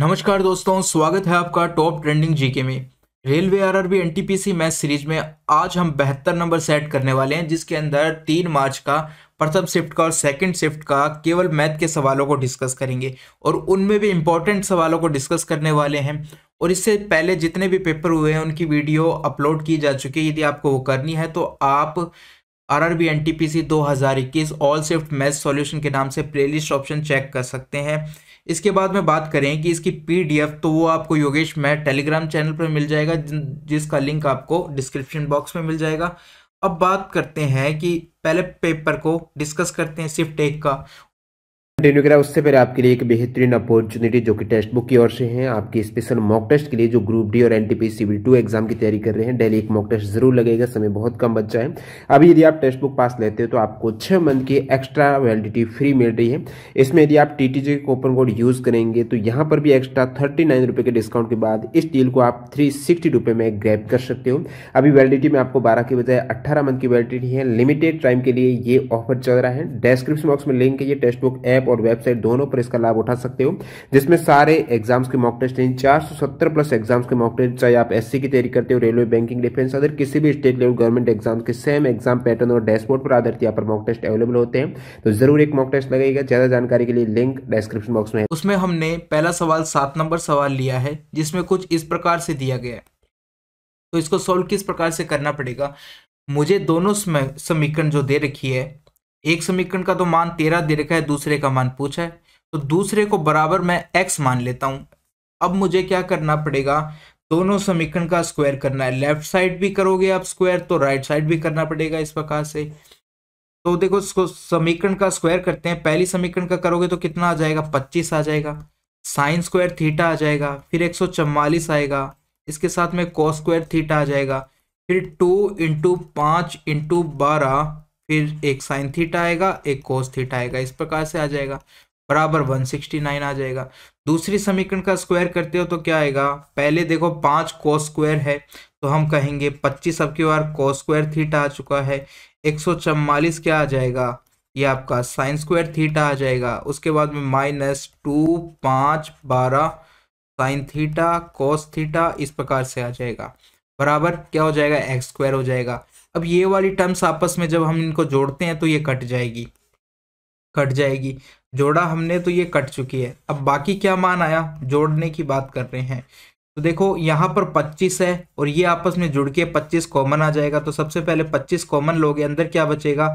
नमस्कार दोस्तों स्वागत है आपका टॉप ट्रेंडिंग जीके में railway RRB NTPC match series में आज हम बेहतर नंबर सेट करने वाले हैं जिसके अंदर तीन मार्च का प्रथम शिफ्ट का और सेकंड शिफ्ट का केवल मैथ के सवालों को डिस्कस करेंगे और उनमें भी इंपॉर्टेंट सवालों को डिस्कस करने वाले हैं और इससे पहले जितने भी पेपर हुए हैं उनकी वीडियो अपलोड की जा चुकी है यदि आपको वो करनी है तो आप R R B N T P C दो हज़ार इक्कीस ऑल शिफ्ट मैथ सॉल्यूशन के नाम से प्लेलिस्ट ऑप्शन चेक कर सकते हैं इसके बाद में बात करें कि इसकी पीडीएफ तो वो आपको योगेश मैं टेलीग्राम चैनल पर मिल जाएगा जिसका लिंक आपको डिस्क्रिप्शन बॉक्स में मिल जाएगा अब बात करते हैं कि पहले पेपर को डिस्कस करते हैं सिर्फ टेक का कंटिन्यू करा उससे पहले आपके लिए एक बेहतरीन अपॉर्चुनिटी जो कि टेक्स्ट बुक की ओर से है आपके स्पेशल मॉक टेस्ट के लिए जो ग्रुप डी और एनटीपी सिविल टू एग्जाम की तैयारी कर रहे हैं डेली एक मॉक टेस्ट जरूर लगेगा समय बहुत कम बच है अभी यदि आप टेक्स्ट बुक पास लेते हो तो आपको छह मंथ की एक्स्ट्रा वैलिडिटी फ्री मिल रही है इसमें यदि आप टी टीजी कोपन कोड यूज़ करेंगे तो यहाँ पर भी एक्स्ट्रा थर्टी के डिस्काउंट के बाद इस डील को आप थ्री में ग्रैप कर सकते हो अभी वैलिडिटी में आपको बारह के बजाय अट्ठारह मंथ की वैलिडिटी है लिमिटेड टाइम के लिए ये ऑफर चल रहा है डिस्क्रिप्शन बॉक्स में लिंक है ये टेक्स्ट बुक ऐप और वेबसाइट दोनों पर इसका लाभ उठा सकते हो जिसमें सारे एग्जाम्स के मॉक टेस्ट यानी 470 प्लस एग्जाम्स के मॉक टेस्ट चाहे आप एससी की तैयारी करते हो रेलवे बैंकिंग डिफेंस अदर किसी भी स्टेट लेवल गवर्नमेंट एग्जाम के सेम एग्जाम पैटर्न और डैशबोर्ड पर आधारित यहाँ पर मॉक टेस्ट अवेलेबल होते हैं तो जरूर एक मॉक टेस्ट लगेगा ज्यादा जानकारी के लिए लिंक डिस्क्रिप्शन बॉक्स में है उसमें हमने पहला सवाल सात नंबर सवाल लिया है जिसमें कुछ इस प्रकार से दिया गया तो इसको सोल्व किस प्रकार से करना पड़ेगा मुझे दोनों समीकरण जो दे रखी है एक समीकरण का तो मान तेरह दे रखा है दूसरे का मान पूछा है तो दूसरे को बराबर मैं एक्स मान लेता हूं अब मुझे क्या करना पड़ेगा दोनों समीकरण का स्क्वायर करना है लेफ्ट साइड भी करोगे आप स्क्वायर तो राइट साइड भी करना पड़ेगा इस प्रकार से तो देखो समीकरण का स्क्वायर करते हैं पहली समीकरण का करोगे तो कितना आ जाएगा पच्चीस आ जाएगा साइन स्क्वायर थीटा आ जाएगा फिर एक सौ चवालीस आएगा इसके साथ में कॉस स्क्वायर थीटा आ जाएगा फिर टू इंटू पाँच इंटू बारह फिर एक साइन थीटा आएगा एक कोस थीटा आएगा इस प्रकार से आ जाएगा बराबर 169 आ जाएगा दूसरी समीकरण का स्क्वायर करते हो तो क्या आएगा पहले देखो पाँच कोस स्क्वायर है तो हम कहेंगे पच्चीस अब की बार कोस स्क्वायर थीटा आ चुका है एक क्या आ जाएगा ये आपका साइन स्क्वायर थीटा आ जाएगा उसके बाद में माइनस टू पाँच बारह साइन थीटा कोस थीटा इस प्रकार से आ जाएगा बराबर क्या हो जाएगा एक्स स्क्वायर हो जाएगा अब ये वाली टर्म्स आपस में जब हम इनको जोड़ते हैं तो ये कट जाएगी कट जाएगी जोड़ा हमने तो ये कट चुकी है अब बाकी क्या मान आया जोड़ने की बात कर रहे हैं तो देखो यहाँ पर 25 है और ये आपस में जुड़ के 25 कॉमन आ जाएगा तो सबसे पहले 25 कॉमन लोगे अंदर क्या बचेगा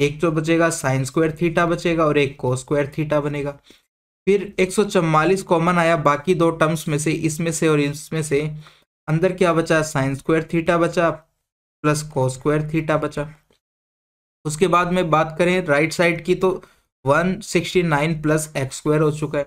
एक तो बचेगा साइन स्क्वायर थीटा बचेगा और एक को स्क्वायर थीटा बनेगा फिर एक कॉमन आया बाकी दो टर्म्स में से इसमें से और इसमें से अंदर क्या बचा साइन स्क्वायर थीटा बचा प्लस कॉस स्क्वायर थीटा बचा उसके बाद में बात करें राइट साइड की तो 169 प्लस एक्स स्क्वायर हो चुका है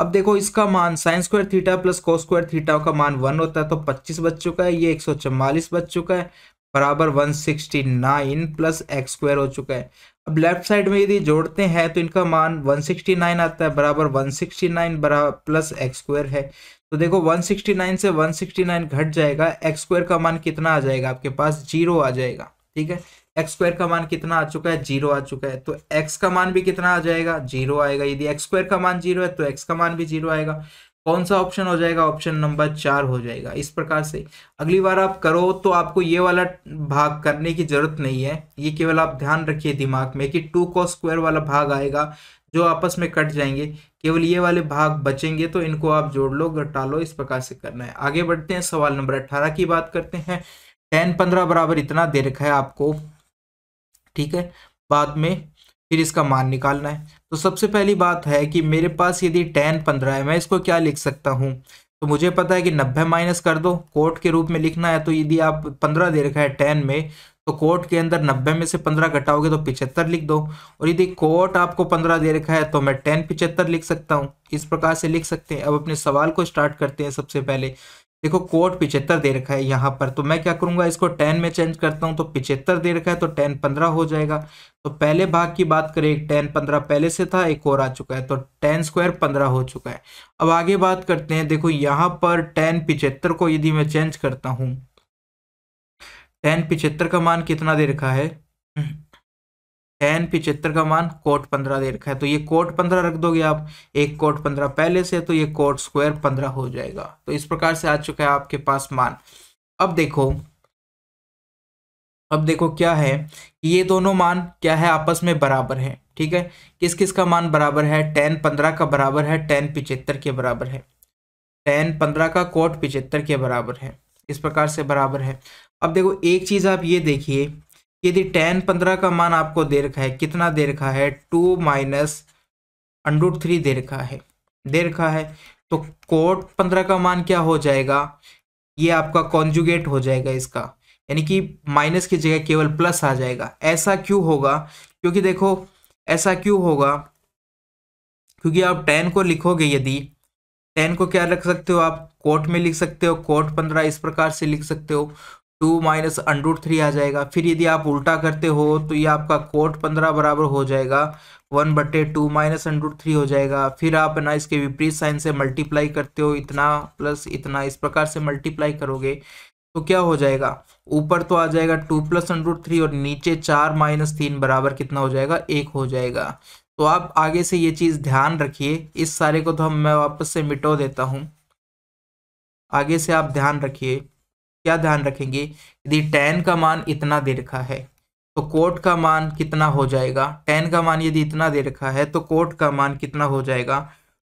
अब देखो इसका मान sine square theta plus cos square theta का मान वन होता है तो 25 बच चुका है ये एक बच चुका है बराबर 169 प्लस एक्स स्क्वायर हो चुका है अब लेफ्ट साइड में यदि जोड़ते हैं तो इनका मान 169 आता है बराबर 169 बराबर प्लस एक्स स्क्वायर है तो देखो 169 से 169 घट जाएगा एक्स स्क्वायर का मान कितना आ जाएगा आपके पास जीरो आ जाएगा ठीक है एक्स स्क्वायर का मान कितना आ चुका है जीरो आ चुका है तो एक्स का मान भी कितना आ जाएगा जीरो आएगा यदि एक्स स्क्वायर का मान जीरो है तो एक्स का मान भी जीरो आएगा कौन सा ऑप्शन हो जाएगा ऑप्शन नंबर चार हो जाएगा इस प्रकार से अगली बार आप करो तो आपको ये वाला भाग करने की जरूरत नहीं है ये केवल आप ध्यान रखिए दिमाग में कि टू को स्क्वायर वाला भाग आएगा जो आपस में कट जाएंगे केवल ये वाले भाग बचेंगे तो इनको आप जोड़ लो घटा लो इस प्रकार से करना है आगे बढ़ते हैं सवाल नंबर अट्ठारह की बात करते हैं टेन पंद्रह बराबर इतना दे रखा है आपको ठीक है बाद में फिर इसका मान निकालना है तो सबसे पहली बात है कि मेरे पास यदि टेन पंद्रह है मैं इसको क्या लिख सकता हूँ तो मुझे पता है कि नब्बे माइनस कर दो कोट के रूप में लिखना है तो यदि आप पंद्रह दे रखा है टेन में तो कोट के अंदर नब्बे में से पंद्रह घटाओगे तो पिछहत्तर लिख दो और यदि कोट आपको पंद्रह दे रखा है तो मैं टेन पिचहत्तर लिख सकता हूँ इस प्रकार से लिख सकते हैं अब अपने सवाल को स्टार्ट करते हैं सबसे पहले देखो कोट पिछहत्तर दे रखा है यहाँ पर तो मैं क्या करूँगा इसको टेन में चेंज करता हूँ तो पिछहत्तर दे रखा है तो टेन पंद्रह हो जाएगा तो पहले भाग की बात करें एक टेन पंद्रह पहले से था एक और आ चुका है तो टेन स्क्वायर पंद्रह हो चुका है अब आगे बात करते हैं देखो यहाँ पर टेन पिचहत्तर को यदि मैं चेंज करता हूँ टेन पिचहत्तर का मान कितना दे रखा है टेन हम्म। पिचहत्तर का मान कोट पंद्रह दे रखा है तो ये कोट पंद्रह रख दोगे आप एक कोट पंद्रह पहले से तो ये कोट स्क्वायर पंद्रह हो जाएगा तो इस प्रकार से आ चुका है आपके पास मान अब देखो अब देखो क्या है कि ये दोनों मान क्या है आपस में बराबर है ठीक है किस किस का मान बराबर है टेन पंद्रह का बराबर है टेन पिचहत्तर के बराबर है टेन पंद्रह का कोट पिचहत्तर के बराबर है इस प्रकार से बराबर है अब देखो एक चीज़ आप ये देखिए यदि टेन पंद्रह का मान आपको दे रखा है कितना दे रखा है टू माइनस अंडूट थ्री दे रखा है दे रखा है तो कोट पंद्रह का मान क्या हो जाएगा ये आपका कॉन्जुगेट हो जाएगा इसका यानी कि माइनस की जगह केवल प्लस आ जाएगा ऐसा क्यों होगा क्योंकि देखो ऐसा क्यों होगा क्योंकि आप टेन को लिखोगे यदि टेन को क्या रख सकते हो आप कोट में लिख सकते हो कोट पंद्रह इस प्रकार से लिख सकते हो टू माइनस अंडरूट थ्री आ जाएगा फिर यदि आप उल्टा करते हो तो ये आपका कोट पंद्रह बराबर हो जाएगा वन बटे टू माइनस अंडरूट थ्री हो जाएगा फिर आप ना इसके विपरीत साइन से मल्टीप्लाई करते हो इतना प्लस इतना इस प्रकार से मल्टीप्लाई करोगे तो क्या हो जाएगा ऊपर तो आ जाएगा टू प्लस अंडरूट थ्री और नीचे चार माइनस तीन बराबर कितना हो जाएगा एक हो जाएगा तो आप आगे से ये चीज़ ध्यान रखिए इस सारे को तो हम मैं वापस से मिटो देता हूँ आगे से आप ध्यान रखिए क्या ध्यान रखेंगे यदि टेन का मान इतना दे रखा है तो कोट का मान कितना हो जाएगा टेन का मान यदि इतना दे रखा है तो कोट का मान कितना हो जाएगा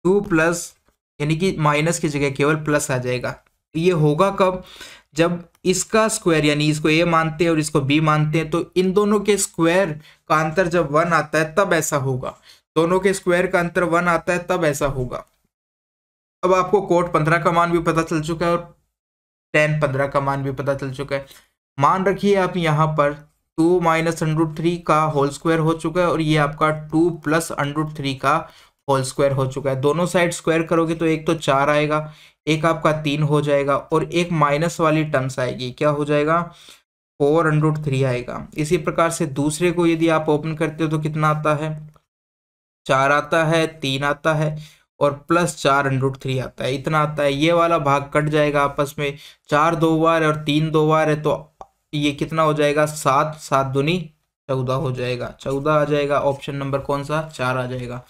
टू प्लस यानी कि माइनस की जगह केवल प्लस आ जाएगा तो ये होगा कब जब इसका स्क्वायर यानी इसको ए मानते हैं और इसको बी मानते हैं तो इन दोनों के स्क्वायर का अंतर जब वन आता है तब ऐसा होगा दोनों के स्क्वायर का अंतर वन आता है तब ऐसा होगा अब आपको कोट पंद्रह का मान भी पता चल चुका है और टेन पंद्रह का मान भी पता चल चुका है मान रखिए आप यहाँ पर टू माइनस अंडरूट थ्री का होल स्क्वायर हो चुका है और ये आपका टू प्लस अंडरूट थ्री का होल स्क्वायर हो चुका है दोनों साइड स्क्वायर करोगे तो एक तो चार आएगा एक आपका तीन हो जाएगा और एक माइनस वाली टर्म्स आएगी क्या हो जाएगा फोर अंडरूट थ्री आएगा इसी प्रकार से दूसरे को यदि आप ओपन करते हो तो कितना आता है चार आता है तीन आता है और प्लस चार अंडरूट थ्री आता है इतना आता है ये वाला भाग कट जाएगा आपस में चार दो बार और तीन दो बार है तो ये कितना हो जाएगा सात सात दुनी चौदह हो जाएगा चौदह आ जाएगा ऑप्शन नंबर कौन सा चार आ जाएगा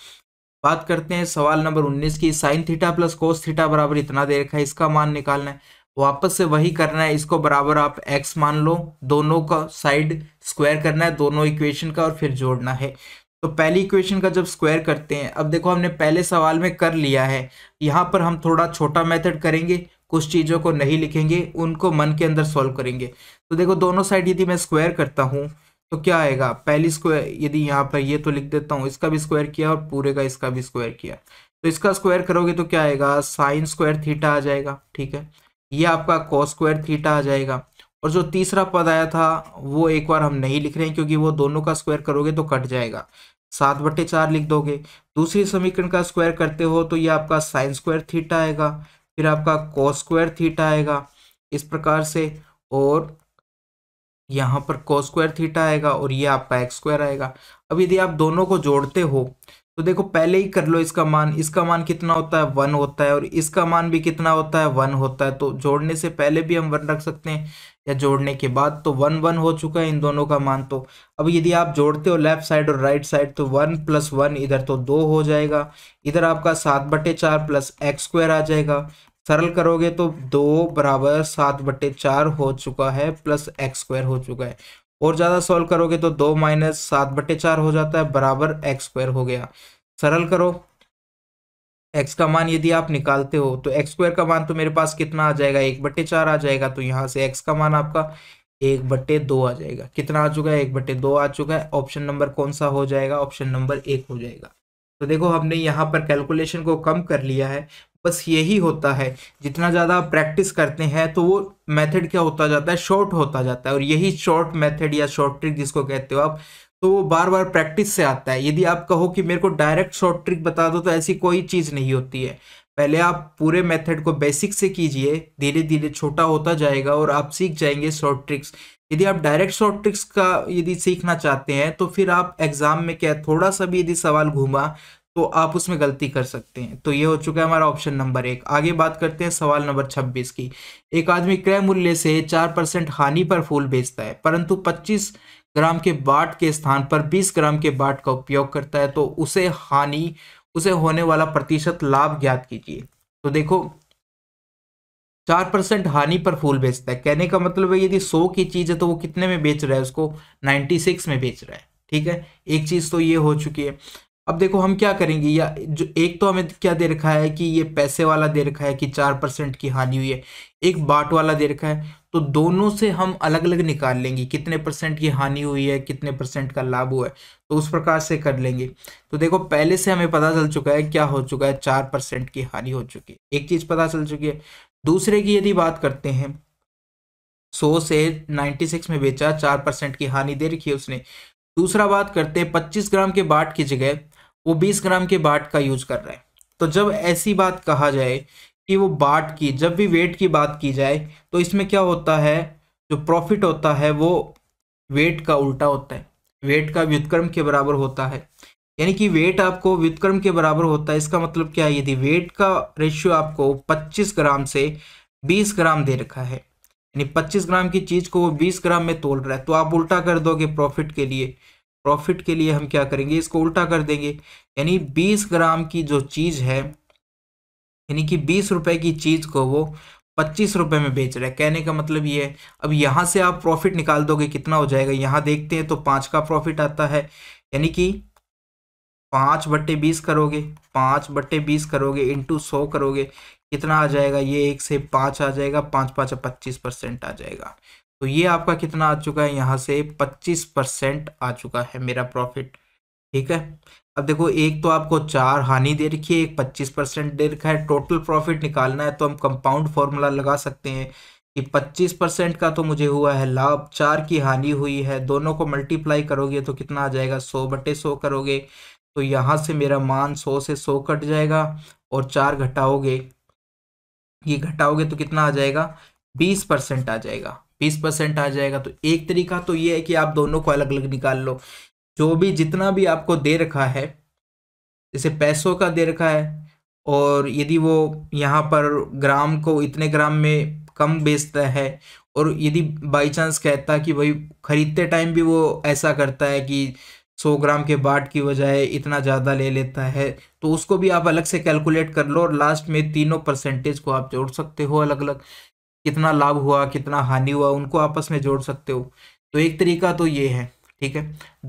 बात करते हैं सवाल नंबर उन्नीस की sine theta plus cos theta बराबर इतना दे रखा है इसका मान निकालना है वापस से वही करना है इसको बराबर आप एक्स मान लो दोनों का साइड स्क्वायर करना है दोनों इक्वेशन का और फिर जोड़ना है तो पहली इक्वेशन का जब स्क्वायर करते हैं अब देखो हमने पहले सवाल में कर लिया है यहाँ पर हम थोड़ा छोटा मेथड करेंगे कुछ चीज़ों को नहीं लिखेंगे उनको मन के अंदर सॉल्व करेंगे तो देखो दोनों साइड यदि मैं स्क्वायर करता हूँ तो क्या आएगा पहली स्क्वायर यदि यहाँ पर ये तो लिख देता हूँ इसका भी स्क्वायर किया और पूरे का इसका भी स्क्वायर किया तो इसका स्क्वायर करोगे तो क्या आएगा साइन स्क्वायर थीटा आ जाएगा ठीक है ये आपका कॉस स्क्वायर थीटा आ जाएगा और जो तीसरा पद आया था वो एक बार हम नहीं लिख रहे हैं क्योंकि वो दोनों का स्क्वायर करोगे तो कट जाएगा सात बट्टे चार लिख दोगे दूसरी समीकरण का स्क्वायर करते हो तो ये आपका साइन स्क्वायर थीटा आएगा फिर आपका कॉस स्क्वायर थीटा आएगा इस प्रकार से और यहाँ पर कॉस स्क्वायर थीटा आएगा और ये आपका एक्स स्क्वायर आएगा अब यदि आप दोनों को जोड़ते हो तो देखो पहले ही कर लो इसका मान इसका मान कितना होता है वन होता है और इसका मान भी कितना होता है वन होता है तो जोड़ने से पहले भी हम वन रख सकते हैं या जोड़ने के बाद तो वन वन हो चुका है इन दोनों का मान तो अब यदि आप जोड़ते हो लेफ्ट साइड और राइट साइड तो वन प्लस वन इधर तो दो हो जाएगा इधर आपका सात बटे चार प्लस एक्स स्क्वायर आ जाएगा सरल करोगे तो दो बराबर सात बटे चार हो चुका है प्लस एक्स स्क्वायर हो चुका है और ज़्यादा सॉल्व करोगे तो दो माइनस सात बटे चार हो जाता है बराबर एक्स स्क्वायर हो गया सरल करो एक्स का मान यदि आप निकालते हो तो एक्स स्क्वायर का मान तो मेरे पास कितना आ जाएगा एक बट्टे चार आ जाएगा तो यहाँ से एक्स का मान आपका एक बट्टे दो आ जाएगा कितना आ चुका है एक बट्टे दो आ चुका है ऑप्शन नंबर कौन सा हो जाएगा ऑप्शन नंबर एक हो जाएगा तो देखो हमने यहाँ पर कैलकुलेशन को कम कर लिया है बस यही होता है जितना ज़्यादा आप प्रैक्टिस करते हैं तो वो मेथड क्या होता जाता है शॉर्ट होता जाता है और यही शॉर्ट मेथड या शॉर्ट ट्रिक जिसको कहते हो आप तो वो बार बार प्रैक्टिस से आता है यदि आप कहो कि मेरे को डायरेक्ट शॉर्ट ट्रिक बता दो तो ऐसी कोई चीज़ नहीं होती है पहले आप पूरे मेथड को बेसिक से कीजिए धीरे धीरे छोटा होता जाएगा और आप सीख जाएंगे शॉर्ट ट्रिक्स यदि आप डायरेक्ट शॉर्ट ट्रिक्स का यदि सीखना चाहते हैं तो फिर आप एग्ज़ाम में क्या थोड़ा सा भी यदि सवाल घूमा तो आप उसमें गलती कर सकते हैं तो ये हो चुका है हमारा ऑप्शन नंबर एक आगे बात करते हैं सवाल नंबर छब्बीस की एक आदमी क्रय मूल्य से चार परसेंट हानि पर फूल बेचता है परंतु पच्चीस ग्राम के बाट के स्थान पर बीस ग्राम के बाट का उपयोग करता है तो उसे हानि उसे होने वाला प्रतिशत लाभ ज्ञात कीजिए तो देखो चार परसेंट हानि पर फूल बेचता है कहने का मतलब है यदि सौ की चीज़ है तो वो कितने में बेच रहा है उसको नाइन्टी सिक्स में बेच रहा है ठीक है एक चीज़ तो ये हो चुकी है अब देखो हम क्या करेंगे या जो एक तो हमें क्या दे रखा है कि ये पैसे वाला दे रखा है कि चार परसेंट की हानि हुई है एक बाट वाला दे रखा है तो दोनों से हम अलग अलग निकाल लेंगे कितने परसेंट की हानि हुई है कितने परसेंट का लाभ हुआ है तो उस प्रकार से कर लेंगे तो देखो पहले से हमें पता चल चुका है क्या हो चुका है चार परसेंट की हानि हो चुकी है एक चीज़ पता चल चुकी है दूसरे की यदि बात करते हैं सौ से नाइन्टी सिक्स में बेचा चार परसेंट की हानि दे रखी है उसने दूसरा बात करते हैं पच्चीस ग्राम के बाट की जगह वो 20 ग्राम के बाट का यूज कर रहा है तो जब ऐसी बात कहा जाए कि वो बाट की जब भी वेट की बात की जाए तो इसमें क्या होता है जो प्रॉफिट होता है वो वेट का उल्टा होता है वेट का व्युतक्रम के बराबर होता है यानी कि वेट आपको व्युतक्रम के बराबर होता है इसका मतलब क्या है यदि वेट का रेशियो आपको 25 ग्राम से 20 ग्राम दे रखा है यानी 25 ग्राम की चीज़ को वो 20 ग्राम में तोल रहा है तो आप उल्टा कर दोगे प्रॉफिट के लिए प्रॉफिट के लिए हम क्या करेंगे इसको उल्टा कर देंगे यानी बीस ग्राम की जो चीज़ है यानी कि बीस रुपए की चीज़ को वो पच्चीस रुपए में बेच रहे हैं कहने का मतलब ये है अब यहाँ से आप प्रॉफिट निकाल दोगे कितना हो जाएगा यहाँ देखते हैं तो पाँच का प्रॉफिट आता है यानी कि पाँच बट्टे बीस करोगे पाँच बट्टे बीस करोगे इंटू सौ करोगे कितना आ जाएगा ये एक से पाँच आ जाएगा पाँच पाँच पच्चीस परसेंट आ जाएगा तो ये आपका कितना आ चुका है यहाँ से पच्चीस परसेंट आ चुका है मेरा प्रॉफिट ठीक है अब देखो एक तो आपको चार हानि दे रखी है एक पच्चीस परसेंट दे रखा है टोटल प्रॉफिट निकालना है तो हम कंपाउंड फॉर्मूला लगा सकते हैं कि पच्चीस परसेंट का तो मुझे हुआ है लाभ चार की हानि हुई है दोनों को मल्टीप्लाई करोगे तो कितना आ जाएगा सौ बटे सौ करोगे तो यहाँ से मेरा मान सौ से सौ कट जाएगा और चार घटाओगे ये घटाओगे तो कितना आ जाएगा बीस परसेंट आ जाएगा बीस परसेंट आ जाएगा तो एक तरीका तो ये है कि आप दोनों को अलग अलग निकाल लो जो भी जितना भी आपको दे रखा है जैसे पैसों का दे रखा है और यदि वो यहाँ पर ग्राम को इतने ग्राम में कम बेचता है और यदि बाई चांस कहता कि भाई ख़रीदते टाइम भी वो ऐसा करता है कि सौ ग्राम के बाट की बजाय इतना ज़्यादा ले लेता है तो उसको भी आप अलग से कैलकुलेट कर लो और लास्ट में तीनों परसेंटेज को आप जोड़ सकते हो अलग अलग कितना लाभ हुआ कितना हानि हुआ उनको आपस में जोड़ सकते हो तो एक तरीका तो ये है ठीक है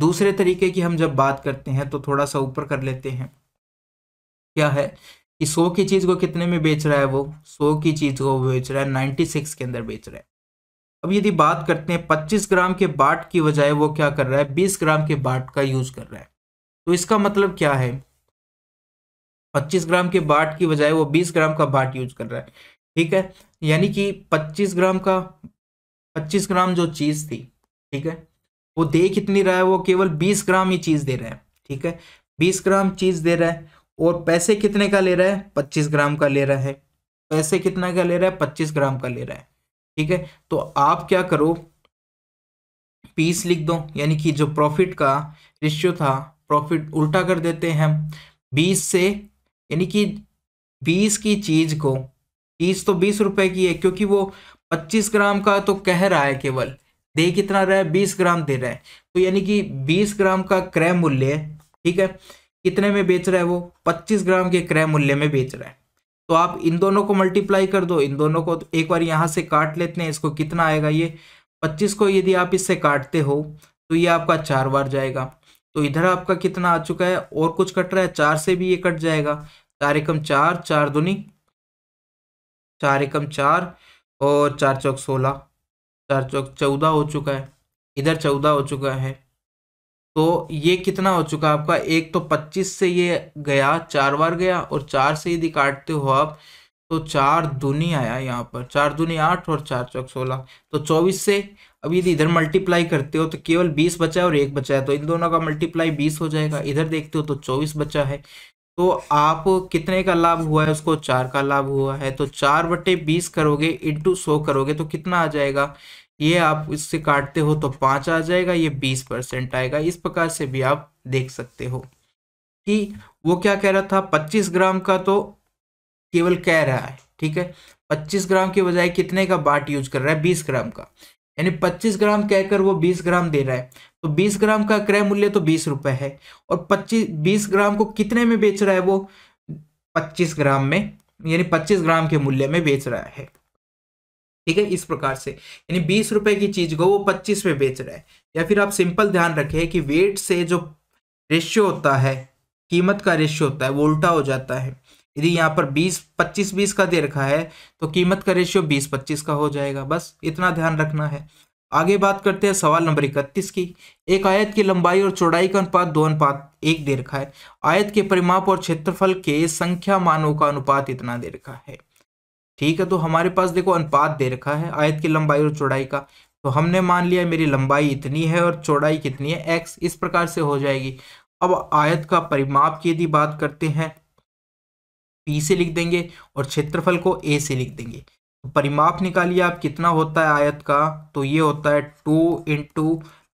दूसरे तरीके की हम जब बात करते हैं तो थोड़ा सा ऊपर कर लेते हैं क्या है कि सौ की चीज़ को कितने में बेच रहा है वो सौ की चीज़ को बेच रहा है नाइन्टी सिक्स के अंदर बेच रहा है अब यदि बात करते हैं पच्चीस ग्राम के बाट की बजाय वो क्या कर रहा है बीस ग्राम के बाट का यूज़ कर रहा है तो इसका मतलब क्या है पच्चीस ग्राम के बाट की बजाय वो बीस ग्राम का बाट यूज कर रहा है ठीक है यानी कि 25 ग्राम का 25 ग्राम जो चीज़ थी ठीक है वो दे कितनी रहा है वो केवल 20 ग्राम ही चीज़ दे रहा है ठीक है 20 ग्राम चीज़ दे रहा है और पैसे कितने का ले रहा है पच्चीस ग्राम का ले रहा है पैसे कितना का ले रहा है पच्चीस ग्राम का ले रहा है ठीक है तो आप क्या करो पीस लिख दो यानी कि जो प्रॉफिट का रिश्यो था प्रॉफिट उल्टा कर देते हैं हम बीस से यानी कि बीस की चीज़ को तीस तो बीस रुपए की है क्योंकि वो पच्चीस ग्राम का तो कह रहा है केवल दे कितना रहा है बीस ग्राम दे रहा है तो यानी कि बीस ग्राम का क्रय मूल्य है ठीक है कितने में बेच रहा है वो पच्चीस ग्राम के क्रय मूल्य में बेच रहा है तो आप इन दोनों को मल्टीप्लाई कर दो इन दोनों को एक बार यहाँ से काट लेते हैं इसको कितना आएगा ये पच्चीस को यदि आप इससे काटते हो तो ये आपका चार बार जाएगा तो इधर आपका कितना आ चुका है और कुछ कट रहा है चार से भी ये कट जाएगा चार एकम चार चार दुनी चार एकम चार और चार चौक सोलह चार चौक चौदह हो चुका है इधर चौदह हो चुका है तो ये कितना हो चुका है आपका एक तो पच्चीस से ये गया चार बार गया और चार से यदि काटते हो आप तो चार दूनी आया यहाँ पर चार दूनी आठ और चार चौक सोलह तो चौबीस से अब यदि इधर मल्टीप्लाई करते हो तो केवल बीस बचा है और एक बचा है तो इन दोनों का मल्टीप्लाई बीस हो जाएगा इधर देखते हो तो चौबीस बचा है तो आप कितने का लाभ हुआ है उसको चार का लाभ हुआ है तो चार बटे बीस करोगे इंटू सौ करोगे तो कितना आ जाएगा ये आप इससे काटते हो तो पाँच आ जाएगा ये बीस परसेंट आएगा इस प्रकार से भी आप देख सकते हो कि वो क्या कह रहा था पच्चीस ग्राम का तो केवल कह रहा है ठीक है पच्चीस ग्राम की बजाय कितने का बाट यूज कर रहा है बीस ग्राम का यानी 25 ग्राम कहकर वो 20 ग्राम दे रहा है तो 20 ग्राम का क्रय मूल्य तो बीस रुपए है और 25 20 ग्राम को कितने में बेच रहा है वो 25 ग्राम में यानी 25 ग्राम के मूल्य में बेच रहा है ठीक है इस प्रकार से यानी बीस रुपए की चीज को वो पच्चीस में बेच रहा है या फिर आप सिंपल ध्यान रखें कि वेट से जो रेशियो होता है कीमत का रेशियो होता है वो उल्टा हो जाता है यदि यहाँ पर 20 25 20 का दे रखा है तो कीमत का रेशियो 20 25 का हो जाएगा बस इतना ध्यान रखना है आगे बात करते हैं सवाल नंबर इकतीस की एक आयत की लंबाई और चौड़ाई का अनुपात दो अनुपात एक दे रखा है आयत के परिमाप और क्षेत्रफल के संख्या मानों का अनुपात इतना दे रखा है ठीक है तो हमारे पास देखो अनुपात दे रखा है आयत की लंबाई और चौड़ाई का तो हमने मान लिया मेरी लंबाई इतनी है और चौड़ाई कितनी है एक्स इस प्रकार से हो जाएगी अब आयत का परिमाप की यदि बात करते हैं पी से लिख देंगे और क्षेत्रफल को ए से लिख देंगे तो परिमाप निकालिए आप कितना होता है आयत का तो ये होता है टू इंटू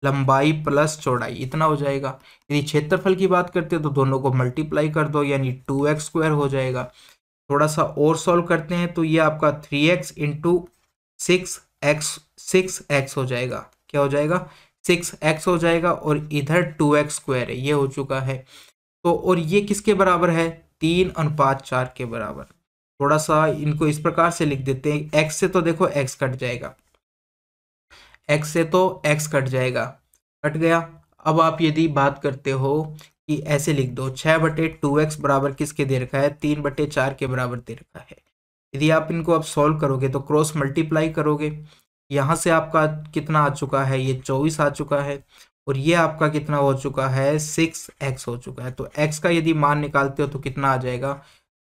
लंबाई प्लस चौड़ाई इतना हो जाएगा यदि क्षेत्रफल की बात करते हैं तो दोनों को मल्टीप्लाई कर दो यानी टू एक्स स्क्वायर हो जाएगा थोड़ा सा और सॉल्व करते हैं तो ये आपका three x into six x six x हो जाएगा क्या हो जाएगा सिक्स एक्स हो जाएगा और इधर टू एक्स स्क्वायर है ये हो चुका है तो और ये किसके बराबर है तीन अनुपात चार के बराबर थोड़ा सा इनको इस प्रकार से लिख देते हैं एक्स से तो देखो एक्स कट जाएगा एक्स से तो एक्स कट जाएगा कट गया अब आप यदि बात करते हो कि ऐसे लिख दो छः बटे टू एक्स बराबर किसके दे रखा है तीन बटे चार के बराबर दे रखा है यदि आप इनको अब सॉल्व करोगे तो क्रॉस मल्टीप्लाई करोगे यहाँ से आपका कितना आ चुका है ये चौबीस आ चुका है और ये आपका कितना हो चुका है सिक्स एक्स हो चुका है तो एक्स का यदि मान निकालते हो तो कितना आ जाएगा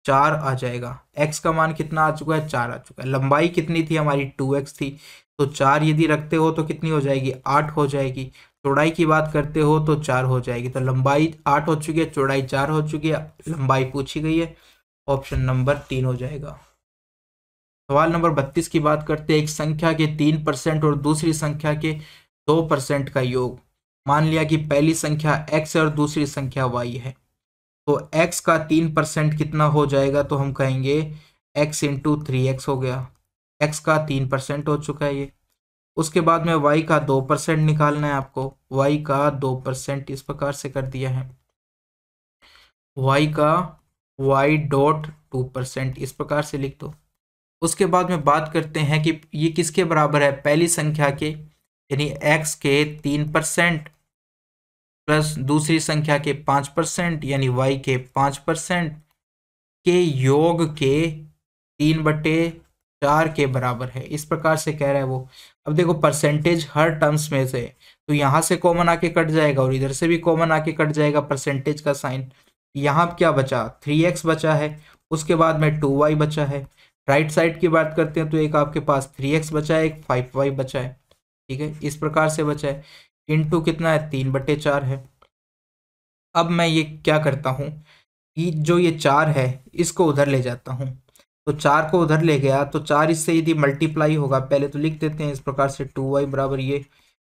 चार आ जाएगा एक्स का मान कितना आ चुका है चार आ चुका है लंबाई कितनी थी हमारी टू एक्स थी तो चार यदि रखते हो तो कितनी हो जाएगी आठ हो जाएगी चौड़ाई की बात करते हो तो चार हो जाएगी तो लंबाई आठ हो चुकी है चौड़ाई चार हो चुकी है लंबाई पूछी गई है ऑप्शन नंबर तीन हो जाएगा सवाल नंबर बत्तीस की बात करते हैं एक संख्या के तीन परसेंट और दूसरी संख्या के दो परसेंट का योग मान लिया कि पहली संख्या x है और दूसरी संख्या y है तो x का तीन परसेंट कितना हो जाएगा तो हम कहेंगे x इंटू थ्री एक्स हो गया x का तीन परसेंट हो चुका है ये उसके बाद में y का दो परसेंट निकालना है आपको y का दो परसेंट इस प्रकार से कर दिया है y का y डॉट टू परसेंट इस प्रकार से लिख दो उसके बाद में बात करते हैं कि ये किसके बराबर है पहली संख्या के यानी x के तीन परसेंट प्लस दूसरी संख्या के पांच परसेंट यानी वाई के पांच परसेंट के योग के तीन बटे चार के बराबर है इस प्रकार से कह रहा है वो अब देखो परसेंटेज हर टर्म्स में से तो यहां से कॉमन आके कट जाएगा और इधर से भी कॉमन आके कट जाएगा परसेंटेज का साइन यहाँ क्या बचा थ्री एक्स बचा है उसके बाद में टू वाई बचा है राइट साइड की बात करते हैं तो एक आपके पास थ्री एक्स बचा है एक फाइव वाई बचा है ठीक है इस प्रकार से बचा है इंटू कितना है तीन बटे चार है अब मैं ये क्या करता हूँ कि जो ये चार है इसको उधर ले जाता हूँ तो चार को उधर ले गया तो चार इससे यदि मल्टीप्लाई होगा पहले तो लिख देते हैं इस प्रकार से टू वाई बराबर ये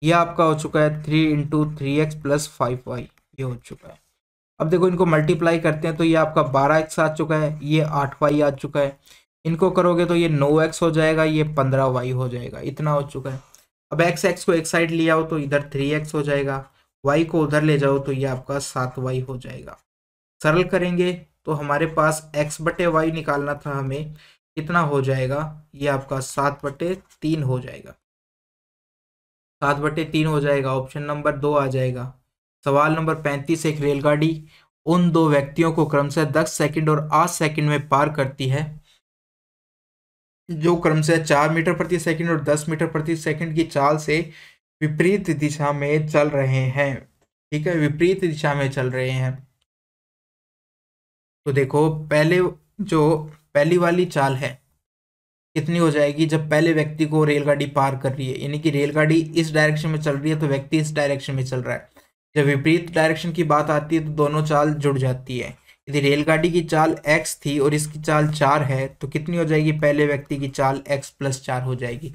ये आपका हो चुका है three into three x plus five y ये हो चुका है अब देखो इनको मल्टीप्लाई करते हैं तो ये आपका बारह एक्स आ चुका है ये आठ वाई आ चुका है इनको करोगे तो ये नौ एक्स हो जाएगा ये पंद्रह वाई हो जाएगा इतना हो चुका है अब एक्स एक्स को एक साइड ले आओ तो इधर थ्री एक्स हो जाएगा वाई को उधर ले जाओ तो ये आपका सात वाई हो जाएगा सरल करेंगे तो हमारे पास एक्स बटे वाई निकालना था हमें कितना हो जाएगा ये आपका सात बटे तीन हो जाएगा सात बटे तीन हो जाएगा ऑप्शन नंबर दो आ जाएगा सवाल नंबर पैंतीस एक रेलगाड़ी उन दो व्यक्तियों को क्रमशः दस सेकंड और आठ सेकंड में पार करती है जो क्रमशः चार मीटर प्रति सेकंड और दस मीटर प्रति सेकंड की चाल से विपरीत दिशा में चल रहे हैं ठीक है विपरीत दिशा में चल रहे हैं तो देखो पहले जो पहली वाली चाल है कितनी हो जाएगी जब पहले व्यक्ति को रेलगाड़ी पार कर रही है यानी कि रेलगाड़ी इस डायरेक्शन में चल रही है तो व्यक्ति इस डायरेक्शन में चल रहा है जब विपरीत डायरेक्शन की बात आती है तो दोनों चाल जुड़ जाती है यदि रेलगाड़ी की चाल एक्स थी और इसकी चाल चार है तो कितनी हो जाएगी पहले व्यक्ति की चाल एक्स प्लस चार हो जाएगी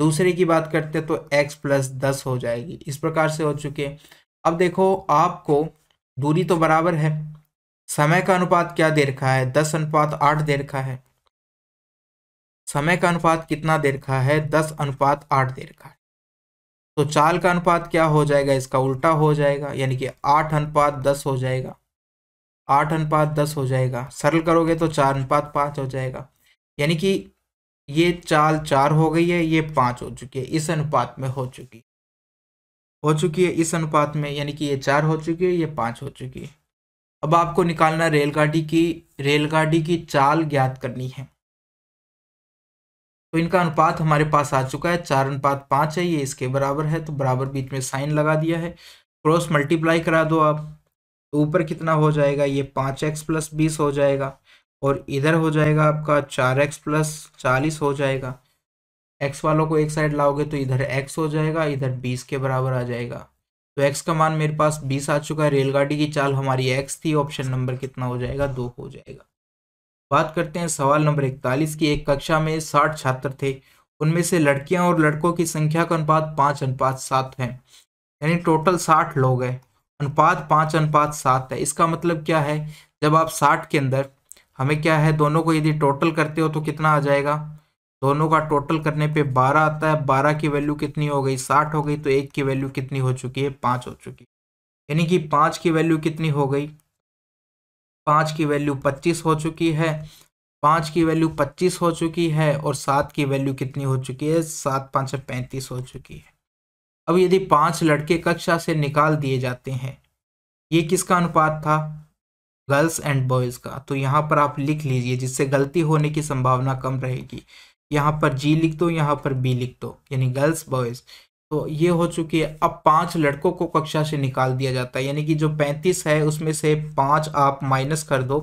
दूसरे की बात करते हैं तो एक्स प्लस दस हो जाएगी इस प्रकार से हो चुके अब देखो आपको दूरी तो बराबर है समय का अनुपात क्या दे रखा है दस अनुपात आठ दे रखा है समय का अनुपात कितना दे रखा है दस अनुपात आठ दे रखा है तो चाल का अनुपात क्या हो जाएगा इसका उल्टा हो जाएगा यानी कि आठ अनुपात दस हो जाएगा आठ अनुपात दस हो जाएगा सरल करोगे तो चार अनुपात पाँच हो जाएगा यानी कि ये चाल चार हो गई है ये पाँच हो चुकी है इस अनुपात में हो चुकी हो चुकी है इस अनुपात में यानी कि ये चार हो चुकी है ये पाँच हो चुकी है अब आपको निकालना रेलगाड़ी की रेलगाड़ी की चाल ज्ञात करनी है तो इनका अनुपात हमारे पास आ चुका है चार अनुपात पाँच है ये इसके बराबर है तो बराबर बीच में साइन लगा दिया है क्रॉस मल्टीप्लाई करा दो आप तो ऊपर कितना हो जाएगा ये पाँच एक्स प्लस बीस हो जाएगा और इधर हो जाएगा आपका चार एक्स प्लस चालीस हो जाएगा एक्स वालों को एक साइड लाओगे तो इधर एक्स हो जाएगा इधर बीस के बराबर आ जाएगा तो एक्स का मान मेरे पास बीस आ चुका है रेलगाड़ी की चाल हमारी एक्स थी ऑप्शन नंबर कितना हो जाएगा दो हो जाएगा बात करते हैं सवाल नंबर इकतालीस की एक कक्षा में साठ छात्र थे उनमें से लड़कियां और लड़कों की संख्या का अनुपात पाँच अनुपात सात है यानी टोटल साठ लोग हैं अनुपात पाँच अनुपात सात है इसका मतलब क्या है जब आप साठ के अंदर हमें क्या है दोनों को यदि टोटल करते हो तो कितना आ जाएगा दोनों का टोटल करने पे बारह आता है बारह की वैल्यू कितनी हो गई साठ हो गई तो एक की वैल्यू कितनी हो चुकी है पाँच हो चुकी है यानी कि पाँच की वैल्यू कितनी हो गई पाँच की वैल्यू पच्चीस हो चुकी है पाँच की वैल्यू पच्चीस हो चुकी है और सात की वैल्यू कितनी हो चुकी है सात पाँच पैंतीस हो चुकी है अब यदि पांच लड़के कक्षा से निकाल दिए जाते हैं ये किसका अनुपात था गर्ल्स एंड बॉयज़ का तो यहाँ पर आप लिख लीजिए जिससे गलती होने की संभावना कम रहेगी यहाँ पर जी लिख दो यहाँ पर बी लिख दो यानी गर्ल्स बॉयज़ तो ये हो चुकी है अब पांच लड़कों को कक्षा से निकाल दिया जाता है यानी कि जो पैंतीस है उसमें से पाँच आप माइनस कर दो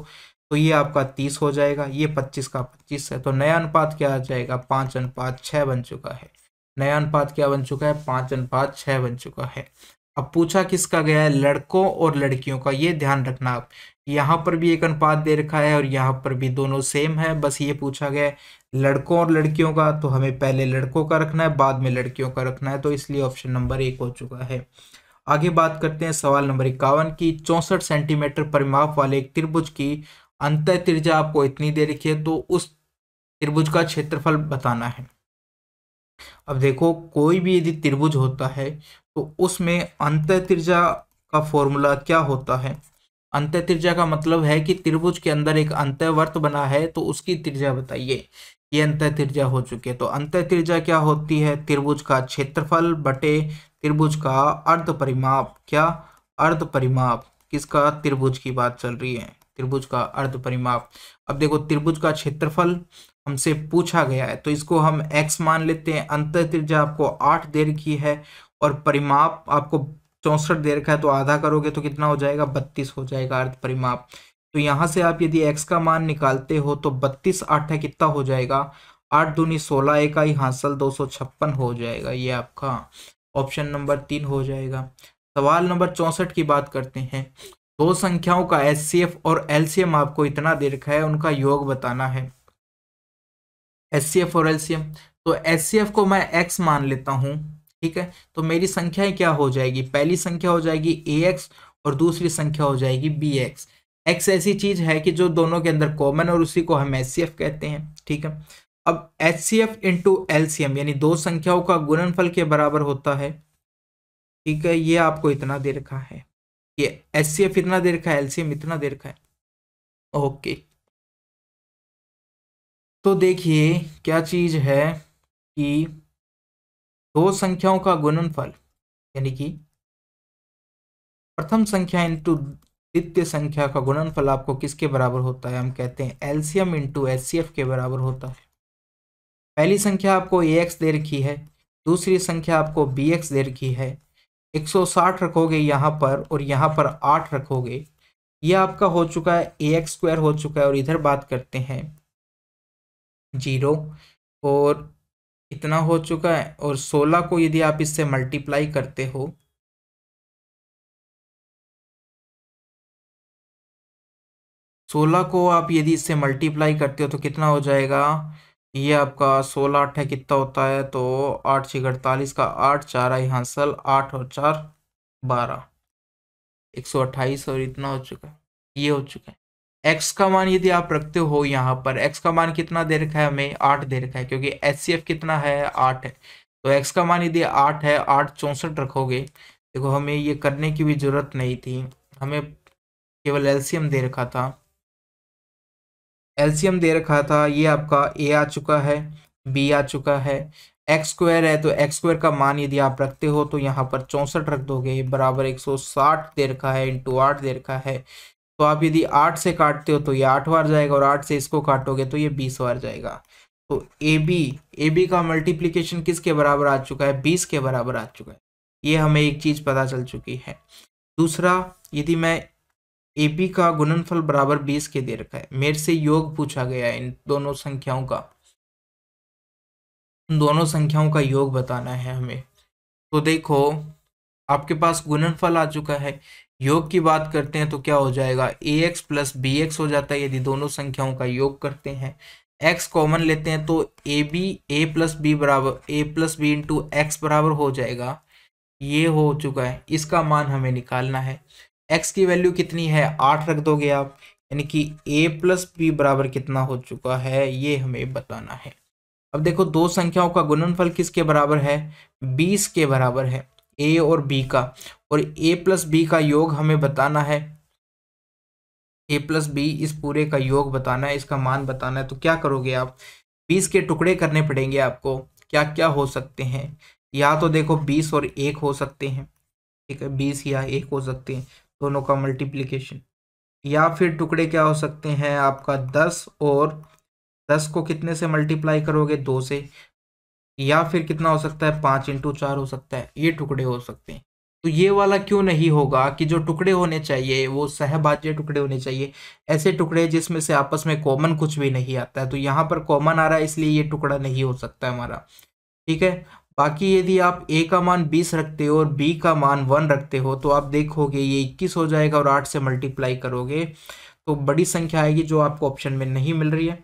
तो ये आपका तीस हो जाएगा ये पच्चीस का पच्चीस है तो नया अनुपात क्या आ जाएगा पाँच अनुपात छः बन चुका है नया अनुपात क्या बन चुका है पाँच अनुपात छः बन चुका है अब पूछा किसका गया है लड़कों और लड़कियों का ये ध्यान रखना आप यहाँ पर भी एक अनुपात दे रखा है और यहाँ पर भी दोनों सेम है बस ये पूछा गया है लड़कों और लड़कियों का तो हमें पहले लड़कों का रखना है बाद में लड़कियों का रखना है तो इसलिए ऑप्शन नंबर एक हो चुका है आगे बात करते हैं सवाल नंबर इक्यावन की चौंसठ सेंटीमीटर परिमाप वाले एक त्रिभुज की अंत त्रिज्या आपको इतनी दे रखी है तो उस त्रिभुज का क्षेत्रफल बताना है अब देखो कोई भी यदि त्रिभुज होता है तो उसमें अंत त्रिज्या का फॉर्मूला क्या होता है अंत त्रिज्या का मतलब है कि त्रिभुज के अंदर एक अंतर्वर्त बना है तो उसकी त्रिज्या बताइए ये अंत त्रिज्या हो चुके तो अंत त्रिज्या क्या होती है त्रिभुज का क्षेत्रफल बटे त्रिभुज का अर्ध परिमाप क्या अर्ध परिमाप किसका त्रिभुज की बात चल रही है त्रिभुज का अर्ध परिमाप अब देखो त्रिभुज का क्षेत्रफल हमसे पूछा गया है तो इसको हम एक्स मान लेते हैं अंतर त्रिज्या आपको आठ दे रखी है और परिमाप आपको चौंसठ दे रखा है तो आधा करोगे तो कितना हो जाएगा बत्तीस हो जाएगा अर्ध परिमाप तो यहाँ से आप यदि एक्स का मान निकालते हो तो बत्तीस आठ है कितना हो जाएगा आठ दूनी सोलह इकाई हासिल दो सौ छप्पन हो जाएगा ये आपका ऑप्शन नंबर तीन हो जाएगा सवाल नंबर चौंसठ की बात करते हैं दो संख्याओं का एच और एल आपको इतना दे रखा है उनका योग बताना है एस सी एफ और एल सी एम तो एस सी एफ को मैं एक्स मान लेता हूँ ठीक है तो मेरी संख्याएं क्या हो जाएगी पहली संख्या हो जाएगी ए एक्स और दूसरी संख्या हो जाएगी बी एक्स एक्स ऐसी चीज़ है कि जो दोनों के अंदर कॉमन और उसी को हम एस सी एफ कहते हैं ठीक है अब H C F into L C M यानी दो संख्याओं का गुणनफल के बराबर होता है ठीक है ये आपको इतना दे रखा है ये एच सी एफ इतना दे रखा है एल सी एम इतना दे रखा है ओके तो देखिए क्या चीज़ है कि दो संख्याओं का गुणनफल यानी कि प्रथम संख्या इंटू द्वितीय संख्या का गुणनफल आपको किसके बराबर होता है हम कहते हैं एलसीएम इंटू एफ के बराबर होता है पहली संख्या आपको ए एक्स दे रखी है दूसरी संख्या आपको बी एक्स दे रखी है 160 रखोगे यहाँ पर और यहाँ पर 8 रखोगे ये आपका हो चुका है ए एक्स स्क्वायर हो चुका है और इधर बात करते हैं जीरो और इतना हो चुका है और सोलह को यदि आप इससे मल्टीप्लाई करते हो सोलह को आप यदि इससे मल्टीप्लाई करते हो तो कितना हो जाएगा ये आपका सोलह है कितना होता है तो आठ छः अड़तालीस का आठ चार आई हासिल आठ और चार बारह एक सौ अट्ठाईस और इतना हो चुका है ये हो चुका है एक्स का मान यदि आप रखते हो यहाँ पर एक्स का मान कितना दे रखा है हमें आठ दे रखा है क्योंकि एच कितना है आठ है तो एक्स का मान यदि आठ है आठ चौंसठ रखोगे देखो हमें ये करने की भी ज़रूरत नहीं थी हमें केवल एलसीएम दे रखा था एलसीएम दे रखा था ये आपका ए आ चुका है बी आ चुका है एक्स स्क्वायर है तो एक्स स्क्वायर का मान यदि आप रखते हो तो यहाँ पर चौंसठ रख दोगे बराबर एक सौ साठ दे रखा है इंटू आठ दे रखा है तो आप यदि आठ से काटते हो तो ये आठ बार जाएगा और आठ से इसको काटोगे तो ये बीस बार जाएगा तो ए बी ए बी का मल्टीप्लीकेशन किसके बराबर आ चुका है बीस के बराबर आ चुका है ये हमें एक चीज़ पता चल चुकी है दूसरा यदि मैं ए बी का गुणनफल बराबर बीस के दे रखा है मेरे से योग पूछा गया है इन दोनों संख्याओं का दोनों संख्याओं का योग बताना है हमें तो देखो आपके पास गुणनफल आ चुका है योग की बात करते हैं तो क्या हो जाएगा a x plus b x हो जाता है यदि दोनों संख्याओं का योग करते हैं एक्स कॉमन लेते हैं तो a b a plus b बराबर a plus b into x बराबर हो जाएगा ये हो चुका है इसका मान हमें निकालना है एक्स की वैल्यू कितनी है आठ रख दोगे आप यानी कि ए प्लस बी बराबर कितना हो चुका है ये हमें बताना है अब देखो दो संख्याओं का गुणनफल किसके बराबर है बीस के बराबर है ए और बी का और ए प्लस बी का योग हमें बताना है ए प्लस बी इस पूरे का योग बताना है इसका मान बताना है तो क्या करोगे आप बीस के टुकड़े करने पड़ेंगे आपको क्या क्या हो सकते हैं या तो देखो बीस और एक हो सकते हैं ठीक है बीस या एक हो सकते हैं दोनों का मल्टीप्लीकेशन या फिर टुकड़े क्या हो सकते हैं आपका दस और दस को कितने से मल्टीप्लाई करोगे दो से या फिर कितना हो सकता है पाँच इंटू चार हो सकता है ये टुकड़े हो सकते हैं तो ये वाला क्यों नहीं होगा कि जो टुकड़े होने चाहिए वो सहभाज्य टुकड़े होने चाहिए ऐसे टुकड़े जिसमें से आपस में कॉमन कुछ भी नहीं आता है तो यहाँ पर कॉमन आ रहा है इसलिए ये टुकड़ा नहीं हो सकता है हमारा ठीक है बाकी यदि आप ए का मान बीस रखते हो और बी का मान वन रखते हो तो आप देखोगे ये इक्कीस हो जाएगा और आठ से मल्टीप्लाई करोगे तो बड़ी संख्या आएगी जो आपको ऑप्शन में नहीं मिल रही है